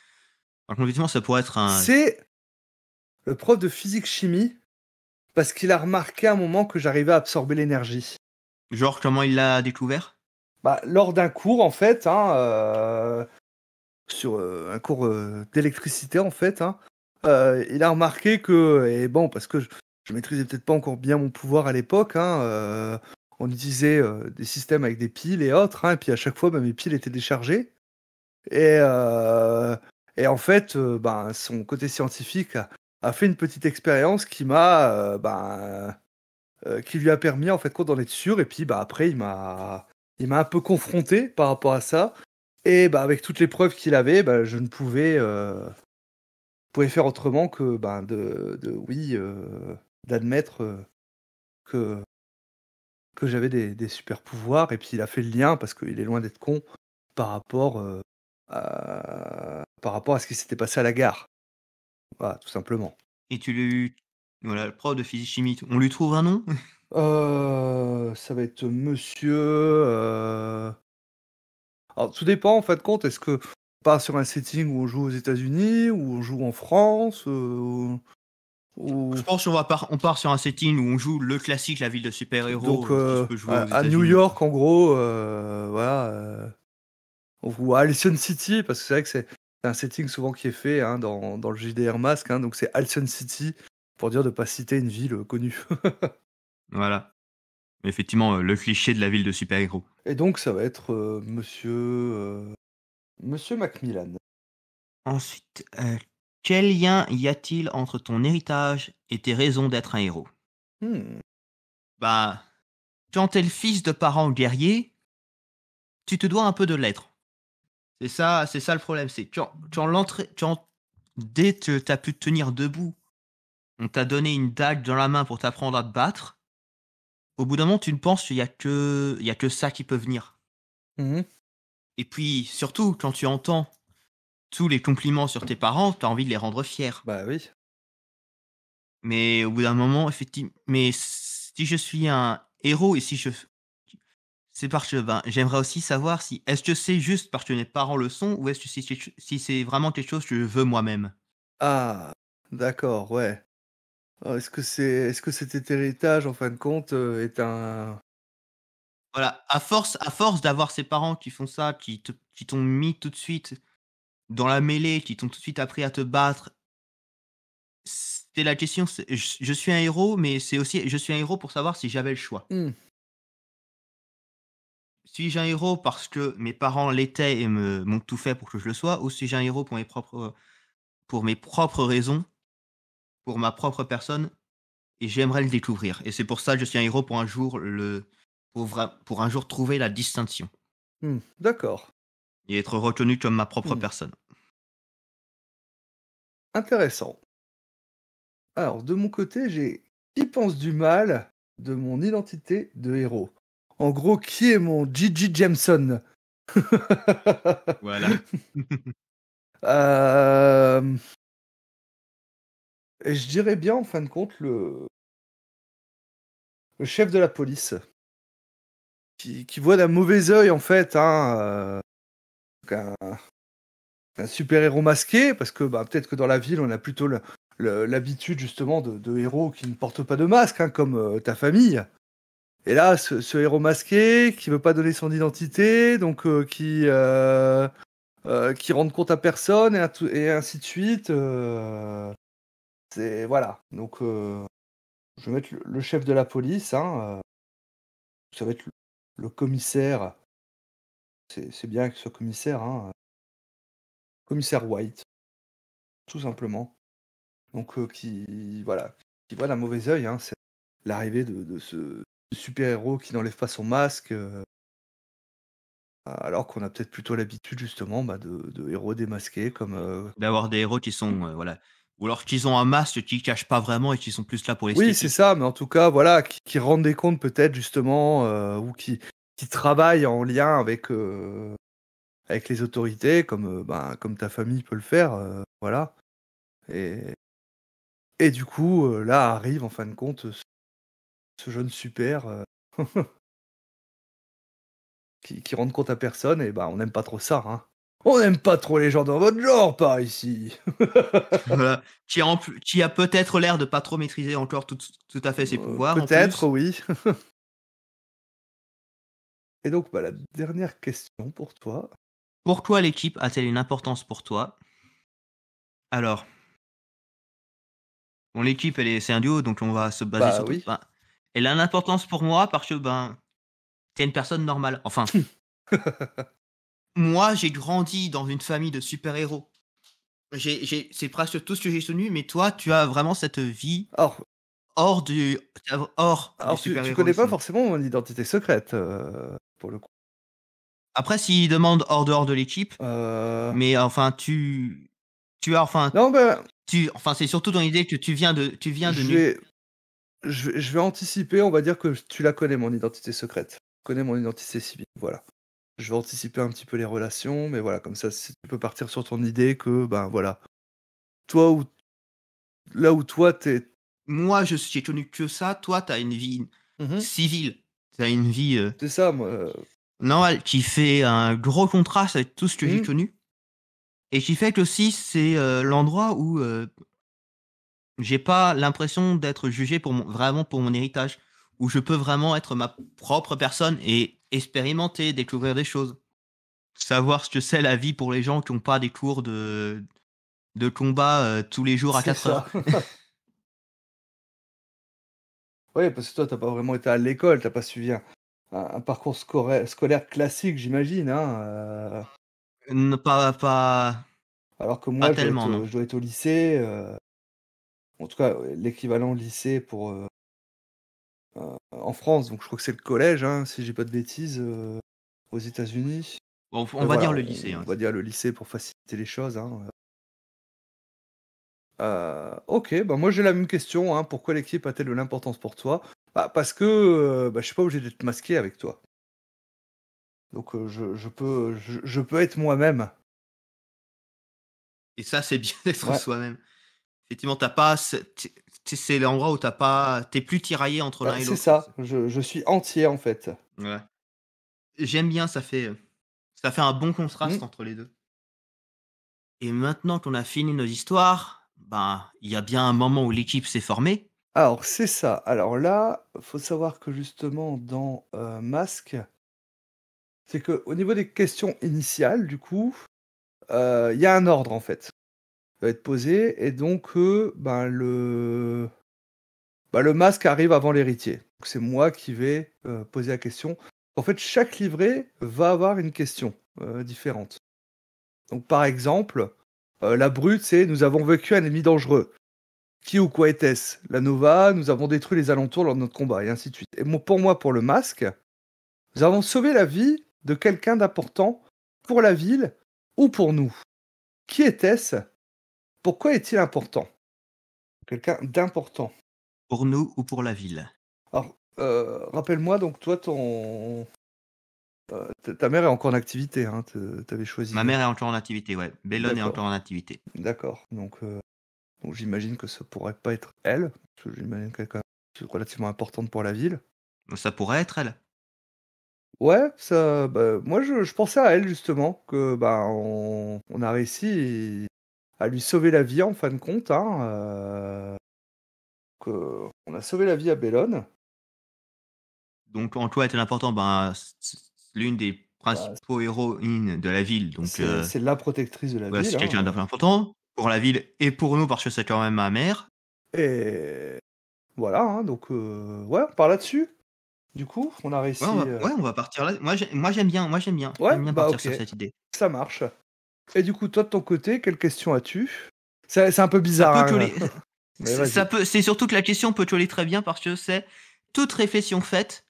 Alors, ça pourrait être un... C'est le prof de physique-chimie, parce qu'il a remarqué à un moment que j'arrivais à absorber l'énergie. Genre, comment il l'a découvert bah, Lors d'un cours, en fait. Hein, euh, sur euh, un cours euh, d'électricité en fait. Hein. Euh, il a remarqué que, et bon, parce que je, maîtrisais peut-être pas encore bien mon pouvoir à l'époque, hein, on utilisait des systèmes avec des piles et autres, hein, et puis à chaque fois, bah, mes piles étaient déchargées. Et, et en fait, ben, son côté scientifique a, fait une petite expérience qui m'a ben, qui lui a permis en fait d'en être sûr et puis bah après il m'a il m'a un peu confronté par rapport à ça et bah, avec toutes les preuves qu'il avait, bah, je ne euh, pouvais, faire autrement que ben de, de, oui, euh, d'admettre euh, que, que j'avais des, super pouvoirs. Et puis il a fait le lien, parce qu'il est loin d'être con, par rapport, à, par rapport à ce qui s'était passé à la gare. Voilà, tout simplement. Et tu l'as eu, voilà, le prof de physique chimie, on lui trouve un nom Ça va être monsieur. Alors, tout dépend en fait, de compte. Est-ce que on part sur un setting où on joue aux États-Unis, où on joue en France euh, Je pense qu'on va on part sur un setting où on joue le classique, la ville de super-héros. Donc, euh, euh, à, New York, en gros, euh, voilà. ou à Alcyon City, parce que c'est vrai que c'est un setting souvent qui est fait hein, dans, dans, le JDR Mask. Hein, donc, c'est Alcyon City, pour dire de ne pas citer une ville connue. [LAUGHS] voilà effectivement, euh, le cliché de la ville de super-héros. Et donc, ça va être euh, monsieur. Euh, monsieur Macmillan. Ensuite, quel lien y a-t-il entre ton héritage et tes raisons d'être un héros Hmm. Bah, quand t'es le fils de parents guerriers, tu te dois un peu de l'être. C'est ça, c'est ça le problème. C'est l'entrée, dès que t'as pu te tenir debout, on t'a donné une dague dans la main pour t'apprendre à te battre au bout d'un moment, tu ne penses qu'il n'y a, que... a que ça qui peut venir. Mhm. Et puis, surtout, quand tu entends tous les compliments sur tes parents, tu as envie de les rendre fiers. Bah oui. Mais au bout d'un moment, effectivement, mais si je suis un héros et si je. C'est parce que ben, j'aimerais aussi savoir si. Est-ce que c'est juste parce que mes parents le sont ou est-ce que si c'est vraiment quelque chose que je veux moi-même Ah, d'accord, ouais. Oh, est-ce que c'est, est-ce que cet héritage, en fin de compte, euh, est un voilà, à force, à force d'avoir ses parents qui font ça, qui, qui t'ont mis tout de suite dans la mêlée, qui t'ont tout de suite appris à te battre, c'est la question. je, suis un héros, mais c'est aussi, je suis un héros pour savoir si j'avais le choix. Mmh. Suis-je un héros parce que mes parents l'étaient et me m'ont tout fait pour que je le sois, ou suis-je un héros pour mes propres, pour mes propres raisons pour ma propre personne et j'aimerais le découvrir. Et c'est pour ça que je suis un héros pour un jour le pour, un jour trouver la distinction. Hmm, d'accord. Et être reconnu comme ma propre hmm. personne. Intéressant. Alors de mon côté, j'ai qui pense du mal de mon identité de héros. En gros, qui est mon Gigi Jameson [LAUGHS] Voilà. euh... Et je dirais bien, en fin de compte, le, chef de la police, qui, voit d'un mauvais oeil en fait, hein, euh, un, super-héros masqué, parce que bah, peut-être que dans la ville, on a plutôt l'habitude, justement, de, héros qui ne portent pas de masque, hein, comme euh, ta famille. Et là, ce, héros masqué, qui veut pas donner son identité, donc euh, qui... Euh, qui rend compte à personne et, ainsi de suite voilà. Donc euh, je vais mettre le chef de la police. Hein, euh, ça va être le, commissaire. C'est bien que ce commissaire, hein, euh, commissaire White, tout simplement. Donc qui voilà, qui voit d'un mauvais œil. Hein, C'est l'arrivée de, ce super héros qui n'enlève pas son masque. Alors qu'on a peut-être plutôt l'habitude justement bah, de, héros démasqués comme. D'avoir des héros qui sont voilà ou alors qu'ils ont un masque qui cache pas vraiment et qui sont plus là pour les. Oui, c'est ça, mais en tout cas, voilà, qui, rendent des comptes peut-être justement, euh, ou qui, qui travaillent en lien avec, euh, avec les autorités, comme, euh, ben, comme ta famille peut le faire, voilà. Et, et du coup, là arrive en fin de compte ce, jeune super [LAUGHS] qui, qui rende compte à personne, et ben on n'aime pas trop ça, hein. On n'aime pas trop les gens dans votre genre par ici. [LAUGHS] voilà. Qui a, peut-être l'air de pas trop maîtriser encore tout, à fait ses euh, pouvoirs. peut-être, oui. [LAUGHS] Et donc, bah, la dernière question pour toi. Pourquoi l'équipe a-t-elle une importance pour toi Alors, bon, l'équipe, c'est un duo, donc on va se baser bah, sur. Oui. elle a une importance pour moi parce que ben, t'es une personne normale. Enfin. [LAUGHS] moi, j'ai grandi dans une famille de super-héros. C'est presque tout ce que j'ai soutenu, mais toi, tu as vraiment cette vie hors du. Hors du tu, connais pas forcément mon identité secrète, euh, pour le coup. Après, s'il demande hors dehors de l'équipe, euh. mais enfin, tu. Tu as enfin. Non, ben. Tu, enfin, c'est surtout dans l'idée que tu viens de. Tu viens de je, vais... je, vais, anticiper, on va dire que tu la connais, mon identité secrète. Je connais mon identité civile, voilà je vais anticiper un petit peu les relations, mais voilà, comme ça, tu peux partir sur ton idée que, ben voilà, toi ou là où toi t'es. Moi, je j'ai connu que ça. Toi, t'as une vie civile mmh civile. T'as une vie. Euh, c'est ça, moi. Euh. Non, qui fait un gros contraste avec tout ce que j'ai mmh connu. Et qui fait que aussi, c'est euh, l'endroit où j'ai pas l'impression d'être jugé pour mon... vraiment pour mon héritage où je peux vraiment être ma propre personne et expérimenter, découvrir des choses. Savoir ce que c'est la vie pour les gens qui n'ont pas des cours de, de combat euh, tous les jours à 4 heures. [LAUGHS] oui, parce que toi, tu t'as pas vraiment été à l'école, Tu t'as pas suivi un, parcours scolaire, classique, j'imagine. Hein, euh. pas, pas. Alors que moi, je dois, être, au lycée. Euh. En tout cas, l'équivalent lycée pour en France, donc je crois que c'est le collège, hein, si j'ai pas de bêtises, euh, aux États-Unis. on, euh, va dire le lycée. Hein. On, va dire le lycée pour faciliter les choses. Hein, euh. ok, bah moi j'ai la même question. Pourquoi l'équipe a-t-elle de l'importance pour toi bah, Parce que bah, je suis pas obligé de te masquer avec toi. Donc je, peux, je, peux être moi-même. Et ça, c'est bien d'être soi-même effectivement, t'as pas. C'est l'endroit où t'as pas. T'es plus tiraillé entre bah, l'un et l'autre. C'est ça. Je, suis entier en fait. Ouais. J'aime bien. Ça fait. Euh, ça fait un bon contraste mmh. entre les deux. Et maintenant qu'on a fini nos histoires, ben il y a bien un moment où l'équipe s'est formée. Alors c'est ça. Alors là, faut savoir que justement dans euh, Masque, c'est que au niveau des questions initiales, du coup, euh, il y a un ordre en fait va être posé, et donc euh, ben, le... Ben, le masque arrive avant l'héritier. C'est moi qui vais euh, poser la question. En fait, chaque livret va avoir une question euh, différente. Donc par exemple, la brute, c'est nous avons vécu un ennemi dangereux. Qui ou quoi était-ce La Nova, nous avons détruit les alentours lors de notre combat, et ainsi de suite. Et pour moi, pour le masque, nous avons sauvé la vie de quelqu'un d'important pour la ville ou pour nous. Qui était-ce pourquoi est-il important Quelqu'un d'important Pour nous ou pour la ville Alors, euh, rappelle-moi, donc toi, ton... Euh, ta mère est encore en activité, hein, t'avais choisi. Ma mère est encore en activité, ouais. Bellone est encore en activité. D'accord, euh, donc, j'imagine que ça pourrait pas être elle, que j'imagine quelqu'un relativement importante pour la ville. Ça pourrait être elle. Ouais, ça, bah, moi je, pensais à elle justement, que bah, on a réussi à lui sauver la vie en fin de compte. Hein, euh, on a sauvé la vie à Bellone. Donc Antoine était important, ben, l'une des bah, principaux héroïnes de la ville. Donc c'est, euh, la protectrice de la ville. C'est quelqu'un hein. d'important pour la ville et pour nous parce que c'est quand même ma mère. Et voilà, hein, donc euh, ouais, on part là-dessus. Du coup, on a réussi. Ouais, on va, partir là. Moi, j'aime bien. Moi, j'aime bien. bien bah, partir sur cette idée. Ça marche. Et du coup, toi de ton côté, quelle question as-tu C'est un peu bizarre. Hein, [LAUGHS] ça peut, c'est surtout que la question peut coller très bien parce que c'est toute réflexion faite,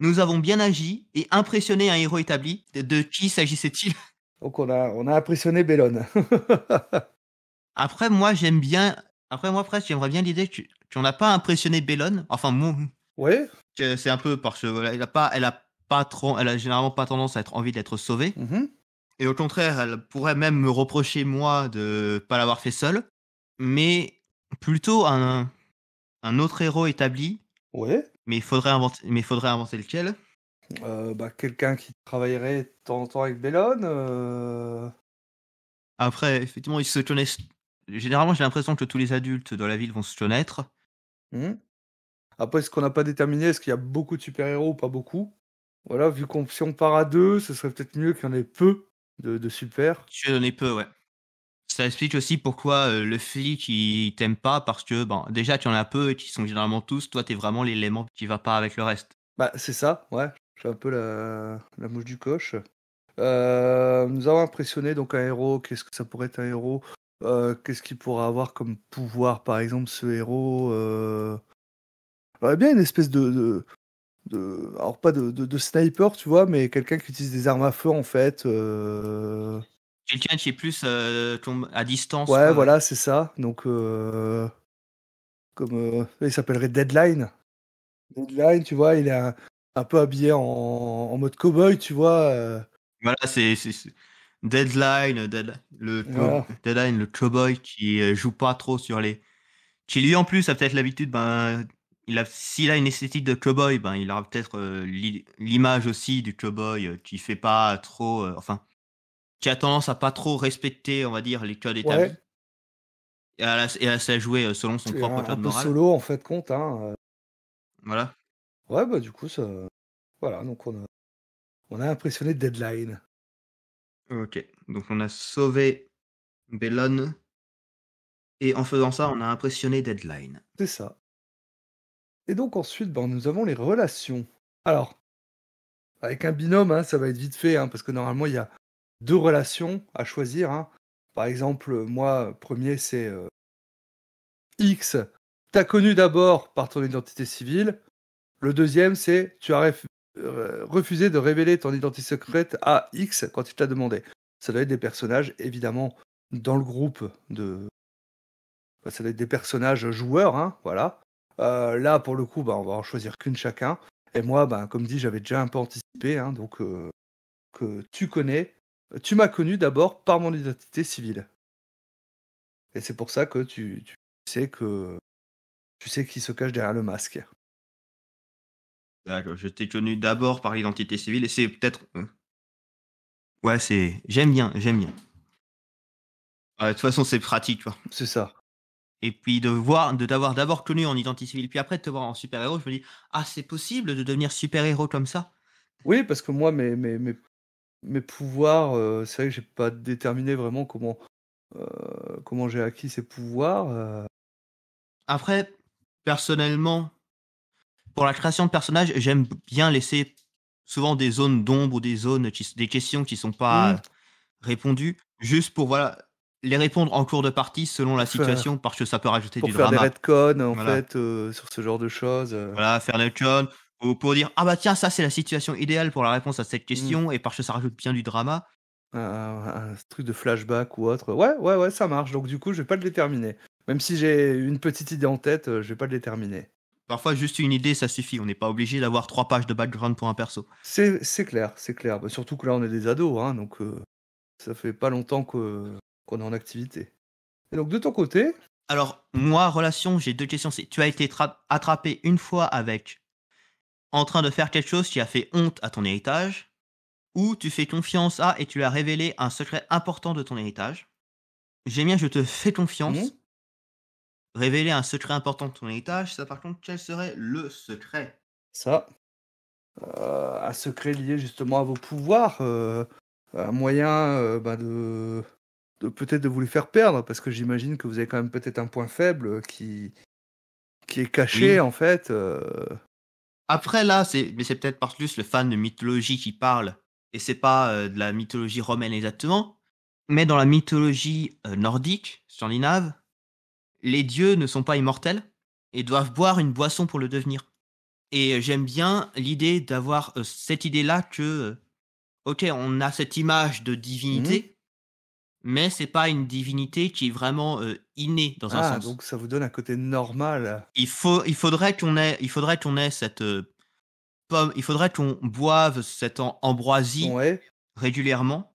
nous avons bien agi et impressionné un héros établi. De, qui s'agissait-il Donc on a, on a impressionné Bellone. [LAUGHS] après moi j'aime bien, après moi presque j'aimerais bien l'idée que tu n'as pas impressionné Bellone. Enfin moi. Oui. C'est un peu parce que voilà, elle a pas, elle a pas trop, elle a généralement pas tendance à être envie d'être sauvée. Mm-hmm. Et au contraire, elle pourrait même me reprocher, moi, de pas l'avoir fait seule. Mais plutôt un, un autre héros établi. Ouais. Mais il faudrait inventer, mais faudrait inventer lequel euh, bah, Quelqu'un qui travaillerait de temps en temps avec Bellone. Euh. Après, effectivement, ils se connaissent. Généralement, j'ai l'impression que tous les adultes dans la ville vont se connaître. Mmh. Après, Après, ce qu'on n'a pas déterminé, est-ce qu'il y a beaucoup de super-héros ou pas beaucoup Voilà, vu qu'on si on part à deux, ce serait peut-être mieux qu'il y en ait peu de, super. Tu as donné peu, ouais. Ça explique aussi pourquoi euh, le flic il t'aime pas parce que bon, déjà tu en as peu et qui sont généralement tous, toi tu es vraiment l'élément qui va pas avec le reste. Bah c'est ça, ouais. Je un peu la, mouche du coche. Euh, nous avons impressionné donc un héros. Qu'est-ce que ça pourrait être un héros euh, Qu'est-ce qu'il pourrait avoir comme pouvoir par exemple ce héros euh... Bah, bien une espèce de, alors pas de, sniper, tu vois, mais quelqu'un qui utilise des armes à feu en fait. Euh. Quelqu'un qui est plus euh, à distance. Ouais, voilà, c'est ça. Donc, euh, comme il s'appellerait Deadline. Deadline, tu vois, il est un, peu habillé en, mode cowboy, tu vois. Voilà, c'est Deadline, le, Deadline, le cowboy qui joue pas trop sur les. Qui lui en plus a peut-être l'habitude ben, il a, s'il a une esthétique de cowboy, ben, il aura peut-être euh, l'image aussi du cowboy euh, qui fait pas trop, euh, enfin, qui a tendance à pas trop respecter, on va dire, les codes établis. Et à, à se jouer selon son propre code un solo en fait compte. Hein, voilà. Ouais, bah du coup, ça... voilà, donc on a... on a impressionné Deadline. Ok, donc on a sauvé Bellone. Et en faisant ça, on a impressionné Deadline. C'est ça. Et donc ensuite, ben, nous avons les relations. Alors, avec un binôme, hein, ça va être vite fait, hein, parce que normalement, il y a deux relations à choisir. Hein. Par exemple, moi, premier, c'est euh, X, t'as connu d'abord par ton identité civile. Le deuxième, c'est tu as euh, refusé de révéler ton identité secrète à X quand il l'a demandé. Ça doit être des personnages, évidemment, dans le groupe de. ça doit être des personnages joueurs, voilà. Euh, là, pour le coup, bah, on va en choisir qu'une chacun. Et moi, bah, comme dit, j'avais déjà un peu anticipé, hein, donc euh, que tu connais. Tu m'as connu d'abord par mon identité civile. Et c'est pour ça que tu, sais que tu sais qui se cache derrière le masque. D'accord, je t'ai connu d'abord par l'identité civile et c'est peut-être. Hein. Ouais, c'est. J'aime bien, j'aime bien. de toute façon, c'est pratique, C'est ça. Et puis de voir, de t'avoir d'abord connu en identité civile, puis après de te voir en super-héros, je me dis, ah, c'est possible de devenir super-héros comme ça Oui, parce que moi, mes, mes, mes, mes pouvoirs, euh, c'est vrai que j'ai pas déterminé vraiment comment, euh, comment j'ai acquis ces pouvoirs. Euh. Après, personnellement, pour la création de personnages, j'aime bien laisser souvent des zones d'ombre ou des zones, qui, des questions qui sont pas mmh. répondues, juste pour, voilà, les répondre en cours de partie selon la situation parce que ça peut rajouter du drama. Pour Faire des en fait euh, sur ce genre de choses. Euh. Voilà, faire des retcons ou pour dire ah bah tiens ça c'est la situation idéale pour la réponse à cette mm. question et parce que ça rajoute bien du drama. un truc de flashback ou autre. Ouais ouais ouais ça marche donc du coup je vais pas le déterminer. Même si j'ai une petite idée en tête, euh, je vais pas le déterminer. Parfois, juste une idée, ça suffit. On n'est pas obligé d'avoir trois pages de background pour un perso. C'est clair, c'est clair. Bah, surtout que là, on est des ados, hein, donc ça fait pas longtemps que qu'on est en activité. Et donc de ton côté Alors moi, relation, j'ai deux questions. C'est tu as été attrapé une fois avec en train de faire quelque chose qui a fait honte à ton héritage, ou tu fais confiance à et tu as révélé un secret important de ton héritage. J'aime bien, je te fais confiance. Mmh. Révéler un secret important de ton héritage, ça par contre, quel serait le secret Ça. Euh, un secret lié justement à vos pouvoirs, euh, un moyen euh, bah, de peut-être de vous les faire perdre, parce que j'imagine que vous avez quand même peut-être un point faible euh, qui, qui est caché, en fait. Euh. Après, là, c'est, mais c'est peut-être par plus le fan de mythologie qui parle, et c'est pas euh, de la mythologie romaine exactement, mais dans la mythologie nordique, nordique, scandinave, les dieux ne sont pas immortels et doivent boire une boisson pour le devenir. Et j'aime bien l'idée d'avoir cette idée-là que, ok, on a cette image de divinité, mhm mais c'est pas une divinité qui est vraiment euh, innée dans un ah, sens. donc ça vous donne un côté normal. Il faut, il faudrait qu'on ait, il faudrait qu'on ait cette euh, pomme, il faudrait qu'on boive cette ambroisie régulièrement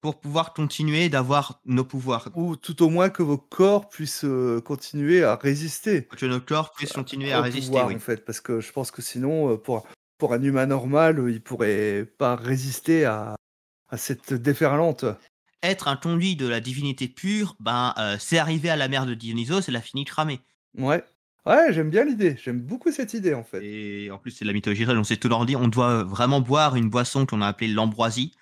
pour pouvoir continuer d'avoir nos pouvoirs. Ou tout au moins que vos corps puissent euh, continuer à résister. Que nos corps puissent continuer à, résister, oui. en fait, parce que je pense que sinon, pour pour un humain normal, il pourrait pas résister à, à cette déferlante être un conduit de la divinité pure, ben, euh, c'est arrivé à la mère de Dionysos, c'est la fini cramée. Ouais. Ouais, j'aime bien l'idée. J'aime beaucoup cette idée, en fait. Et en plus, c'est de la mythologie on s'est tout dit, on doit euh, vraiment boire une boisson qu'on a appelée l'ambroisie.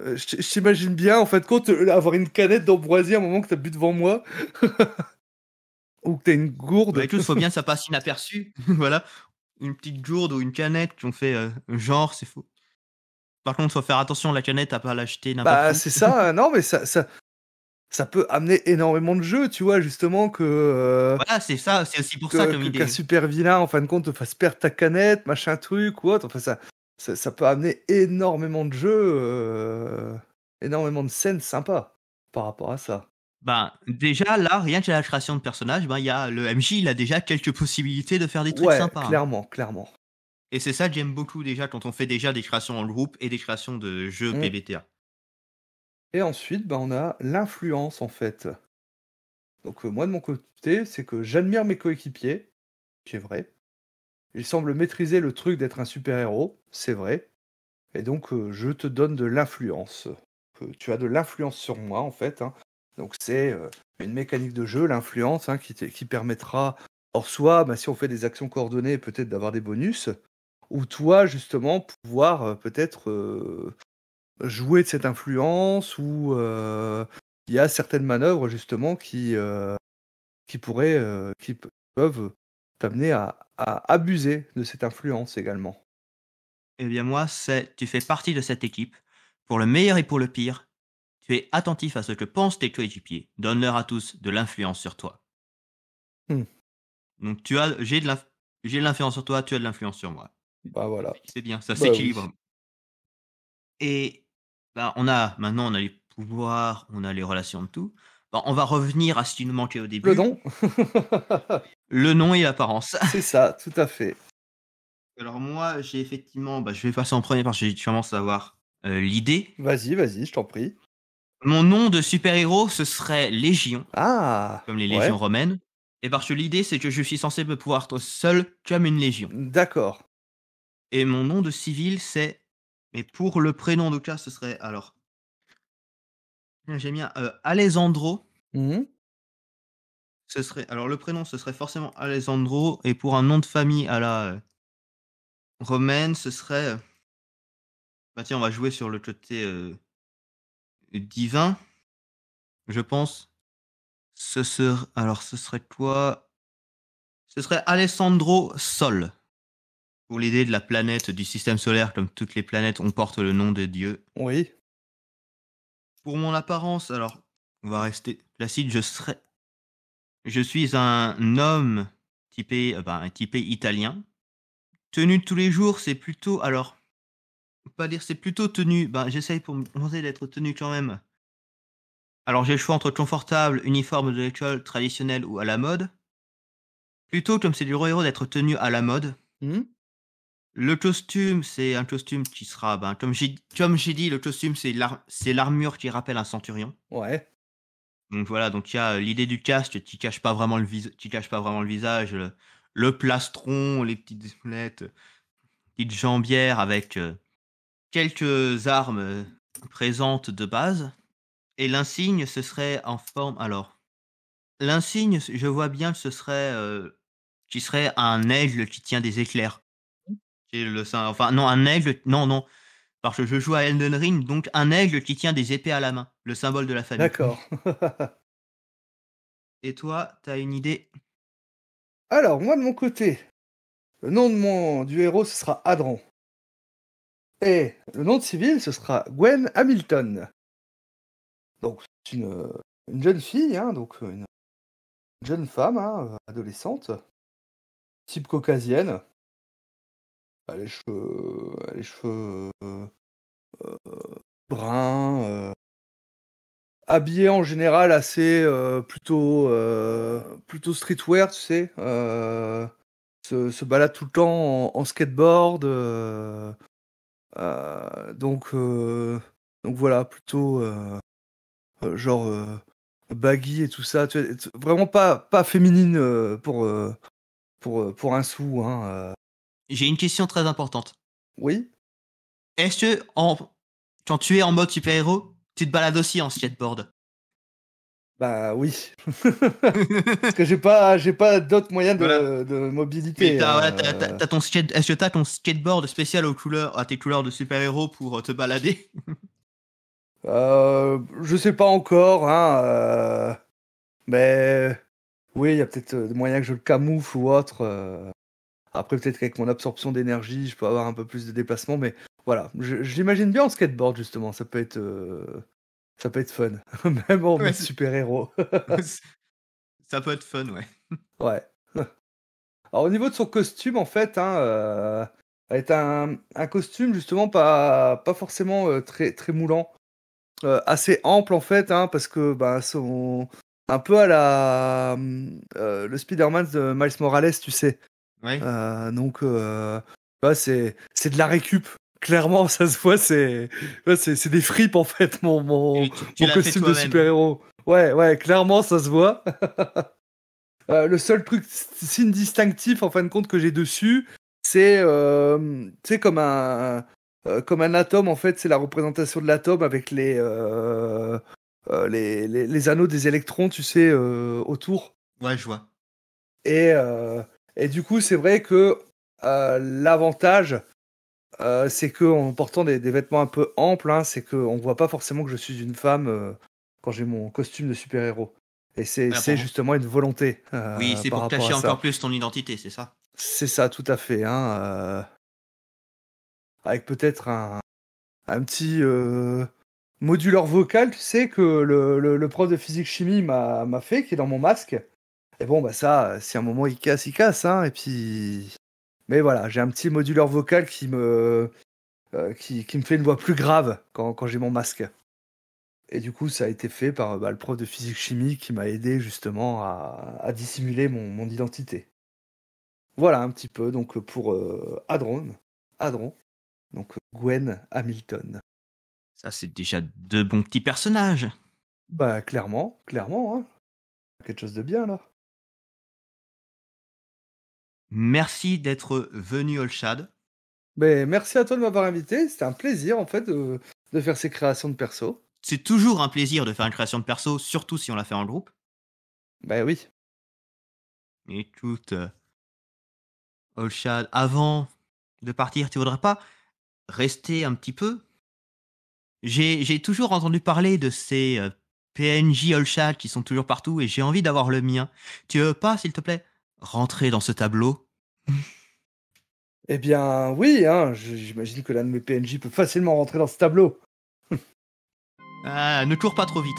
Euh, je bien, en fait, compte, avoir une canette d'ambroisie à un moment que t'as bu devant moi. [LAUGHS] ou que t'as une gourde. il faut bien que ça [LAUGHS] passe inaperçu. [LAUGHS] voilà. Une petite gourde ou une canette qui ont fait genre, c'est faux. Par contre, faut faire attention, à la canette à pas l'acheter n'importe Bah, c'est ça, [LAUGHS] non, mais ça, ça, peut amener énormément de jeux, tu vois, justement, que. voilà, euh, c'est ça, c'est aussi pour ça comme que, idée. super vilain, en fin de compte, te fasse perdre ta canette, machin truc, ou autre. Enfin, ça, ça, peut amener énormément de jeux, euh, énormément de scènes sympas par rapport à ça. Ben déjà, là, rien que la création de personnages, bah, il y a le MJ, il a déjà quelques possibilités de faire des trucs ouais, hein. Clairement, clairement. Et c'est ça que j'aime beaucoup déjà quand on fait déjà des créations en groupe et des créations de jeux mmh. PBTA. Et ensuite, bah, on a l'influence en fait. Donc euh, moi de mon côté, c'est que j'admire mes coéquipiers, qui est vrai. Ils semblent maîtriser le truc d'être un super-héros, c'est vrai. Et donc euh, je te donne de l'influence. Euh, tu as de l'influence sur moi en fait. Hein. Donc c'est une mécanique de jeu, l'influence, hein, qui, permettra, hors soi, bah, si on fait des actions coordonnées, peut-être d'avoir des bonus ou toi justement pouvoir euh, peut-être euh, jouer de cette influence ou euh, il y a certaines manœuvres justement qui qui pourraient qui peuvent t'amener à, abuser de cette influence également. Eh bien moi, tu fais partie de cette équipe pour le meilleur et pour le pire. Tu es attentif à ce que pensent tes coéquipiers. Donne-leur à tous de l'influence sur toi. Mmh. Donc tu as j'ai de l'influence sur toi, tu as de l'influence sur moi. Bah voilà. C'est bien, ça bah, s'équilibre. Et bah, on a maintenant on a les pouvoirs, on a les relations de tout. Bah, on va revenir à ce qui nous manquait au début. Le nom. [LAUGHS] le nom et l'apparence. C'est ça, tout à fait. Alors moi, j'ai effectivement, bah, je vais passer en premier parce que j'ai commence à euh, l'idée. Vas-y, vas-y, je t'en prie. Mon nom de super-héros, ce serait Légion. Ah. Comme les légions romaines. Et parce que l'idée, c'est que je suis censé me pouvoir être seul comme une légion. D'accord. Et mon nom de civil, c'est. Mais pour le prénom de cas, ce serait alors. Ah, J'aime bien. Euh, Alessandro. Mmh ce serait. Alors le prénom, ce serait forcément Alessandro. Et pour un nom de famille à la euh, romaine, ce serait. Euh, bah tiens, on va jouer sur le côté divin. Je pense. Ce serait. Alors ce serait quoi Ce serait Alessandro Sol. Pour l'idée de la planète du système solaire, comme toutes les planètes, on porte le nom de Dieu. Oui. Pour mon apparence, alors, on va rester placide, je serai. Je suis un homme typé, ben, typé italien. Tenue tous les jours, c'est plutôt. Alors, pas dire, c'est plutôt tenue. Ben, j'essaye pour me d'être tenu quand même. Alors, j'ai le choix entre confortable, uniforme de l'école, traditionnel ou à la mode. Plutôt, comme c'est du héros d'être tenu à la mode. Hmm. Le costume, c'est un costume qui sera, ben, comme j'ai dit, le costume c'est l'armure qui rappelle un centurion. Ouais. Donc voilà, donc il y a euh, l'idée du casque qui cache pas vraiment le cache pas vraiment le visage, le, plastron, les petites lunettes, petites jambières avec euh, quelques armes euh, présentes de base. Et l'insigne, ce serait en forme. Alors, l'insigne, je vois bien que ce serait, qui serait un aigle qui tient des éclairs. C'est le enfin non, un aigle, non non, parce que je joue à Elden Ring, donc un aigle qui tient des épées à la main, le symbole de la famille. D'accord. [LAUGHS] Et toi, t'as une idée Alors moi de mon côté, le nom de mon du héros ce sera Adran. Et le nom de civil ce sera Gwen Hamilton. Donc c'est une, jeune fille, hein, donc une jeune femme, hein, adolescente, type caucasienne bah, les cheveux, euh, les cheveux euh, euh, bruns, habillé en général assez plutôt plutôt streetwear, tu sais. Se, se, balade tout le temps en, skateboard. donc, donc voilà, plutôt genre baggy et tout ça. Tu vois, vraiment pas, pas féminine pour, pour, pour un sou. Hein, j'ai une question très importante. Oui. Est-ce que en... quand tu es en mode super-héros, tu te balades aussi en skateboard Bah oui. [LAUGHS] Parce que j'ai pas, pas d'autres moyens de, mobilité. Euh. skate... Est-ce que tu as ton skateboard spécial aux couleurs, à tes couleurs de super-héros pour euh, te balader [LAUGHS] euh, Je sais pas encore. Hein, euh, Mais oui, il y a peut-être des moyens que je le camoufle ou autre. Après, peut-être qu'avec mon absorption d'énergie, je peux avoir un peu plus de déplacement, mais voilà. Je, l'imagine bien en skateboard, justement. Ça peut être, euh, ça peut être fun. [LAUGHS] Même en super-héros. [LAUGHS] [LAUGHS] ça peut être fun, ouais. Ouais. Alors, au niveau de son costume, en fait, hein, euh, est un, costume, justement, pas, forcément euh, très, très moulant. assez ample, en fait, hein, parce que bah, son, un peu à la le Spider-Man de Miles Morales, tu sais, euh, donc, bah, c'est de la récup clairement, [LAUGHS] ça se voit, c'est c'est des fripes en fait, mon, mon, costume de super-héros. Ouais, ouais, clairement, ça se voit. [LAUGHS] Euh, le seul truc signe distinctif en fin de compte que j'ai dessus, c'est euh, comme un comme un atome en fait, c'est la représentation de l'atome avec les, les, les, les anneaux des électrons, tu sais, autour. Ouais, je vois. Et et du coup, c'est vrai que euh, l'avantage, euh, c'est qu'en portant des, vêtements un peu amples, hein, c'est qu'on ne voit pas forcément que je suis une femme euh, quand j'ai mon costume de super-héros. Et c'est ah justement une volonté. oui, c'est pour cacher encore plus ton identité, c'est ça C'est ça, tout à fait. Hein, avec peut-être un, petit moduleur vocal, tu sais, que le prof de physique-chimie m'a fait, qui est dans mon masque. Et bon, bah ça, euh, si un moment il casse, il casse. Hein, et puis. Mais voilà, j'ai un petit moduleur vocal qui me. Euh, qui, me fait une voix plus grave quand, quand j'ai mon masque. Et du coup, ça a été fait par bah, le prof de physique chimie qui m'a aidé justement à, à dissimuler mon, mon, identité. Voilà un petit peu donc pour euh, Hadron. Adron. Adron. Donc Gwen Hamilton. Ça, c'est déjà deux bons petits personnages. Bah clairement, clairement, hein. Quelque chose de bien là. Merci d'être venu, Olshad. Mais ben, merci à toi de m'avoir invité. C'était un plaisir, en fait, de, faire ces créations de perso. C'est toujours un plaisir de faire une création de perso, surtout si on la fait en groupe. Bah oui. Écoute, euh, Olshad, avant de partir, tu voudrais pas rester un petit peu J'ai toujours entendu parler de ces euh, PNJ Olshad qui sont toujours partout et j'ai envie d'avoir le mien. Tu veux pas, s'il te plaît rentrer dans ce tableau [LAUGHS] Eh bien, oui, hein, j'imagine que l'un de mes PNJ peut facilement rentrer dans ce tableau. [LAUGHS] ah, ne cours pas trop vite.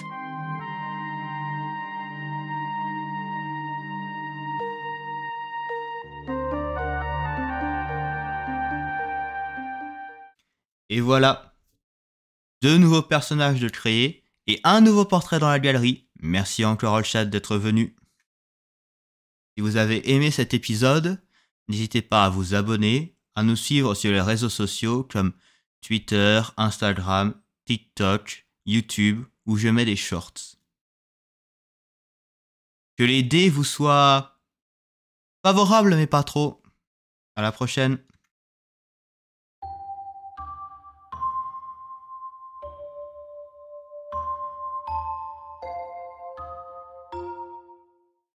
Et voilà. Deux nouveaux personnages de créer et un nouveau portrait dans la galerie. Merci encore Olshad, d'être venu. Si vous avez aimé cet épisode, n'hésitez pas à vous abonner, à nous suivre sur les réseaux sociaux comme Twitter, Instagram, TikTok, YouTube, où je mets des shorts. Que les dés vous soient favorables mais pas trop. À la prochaine.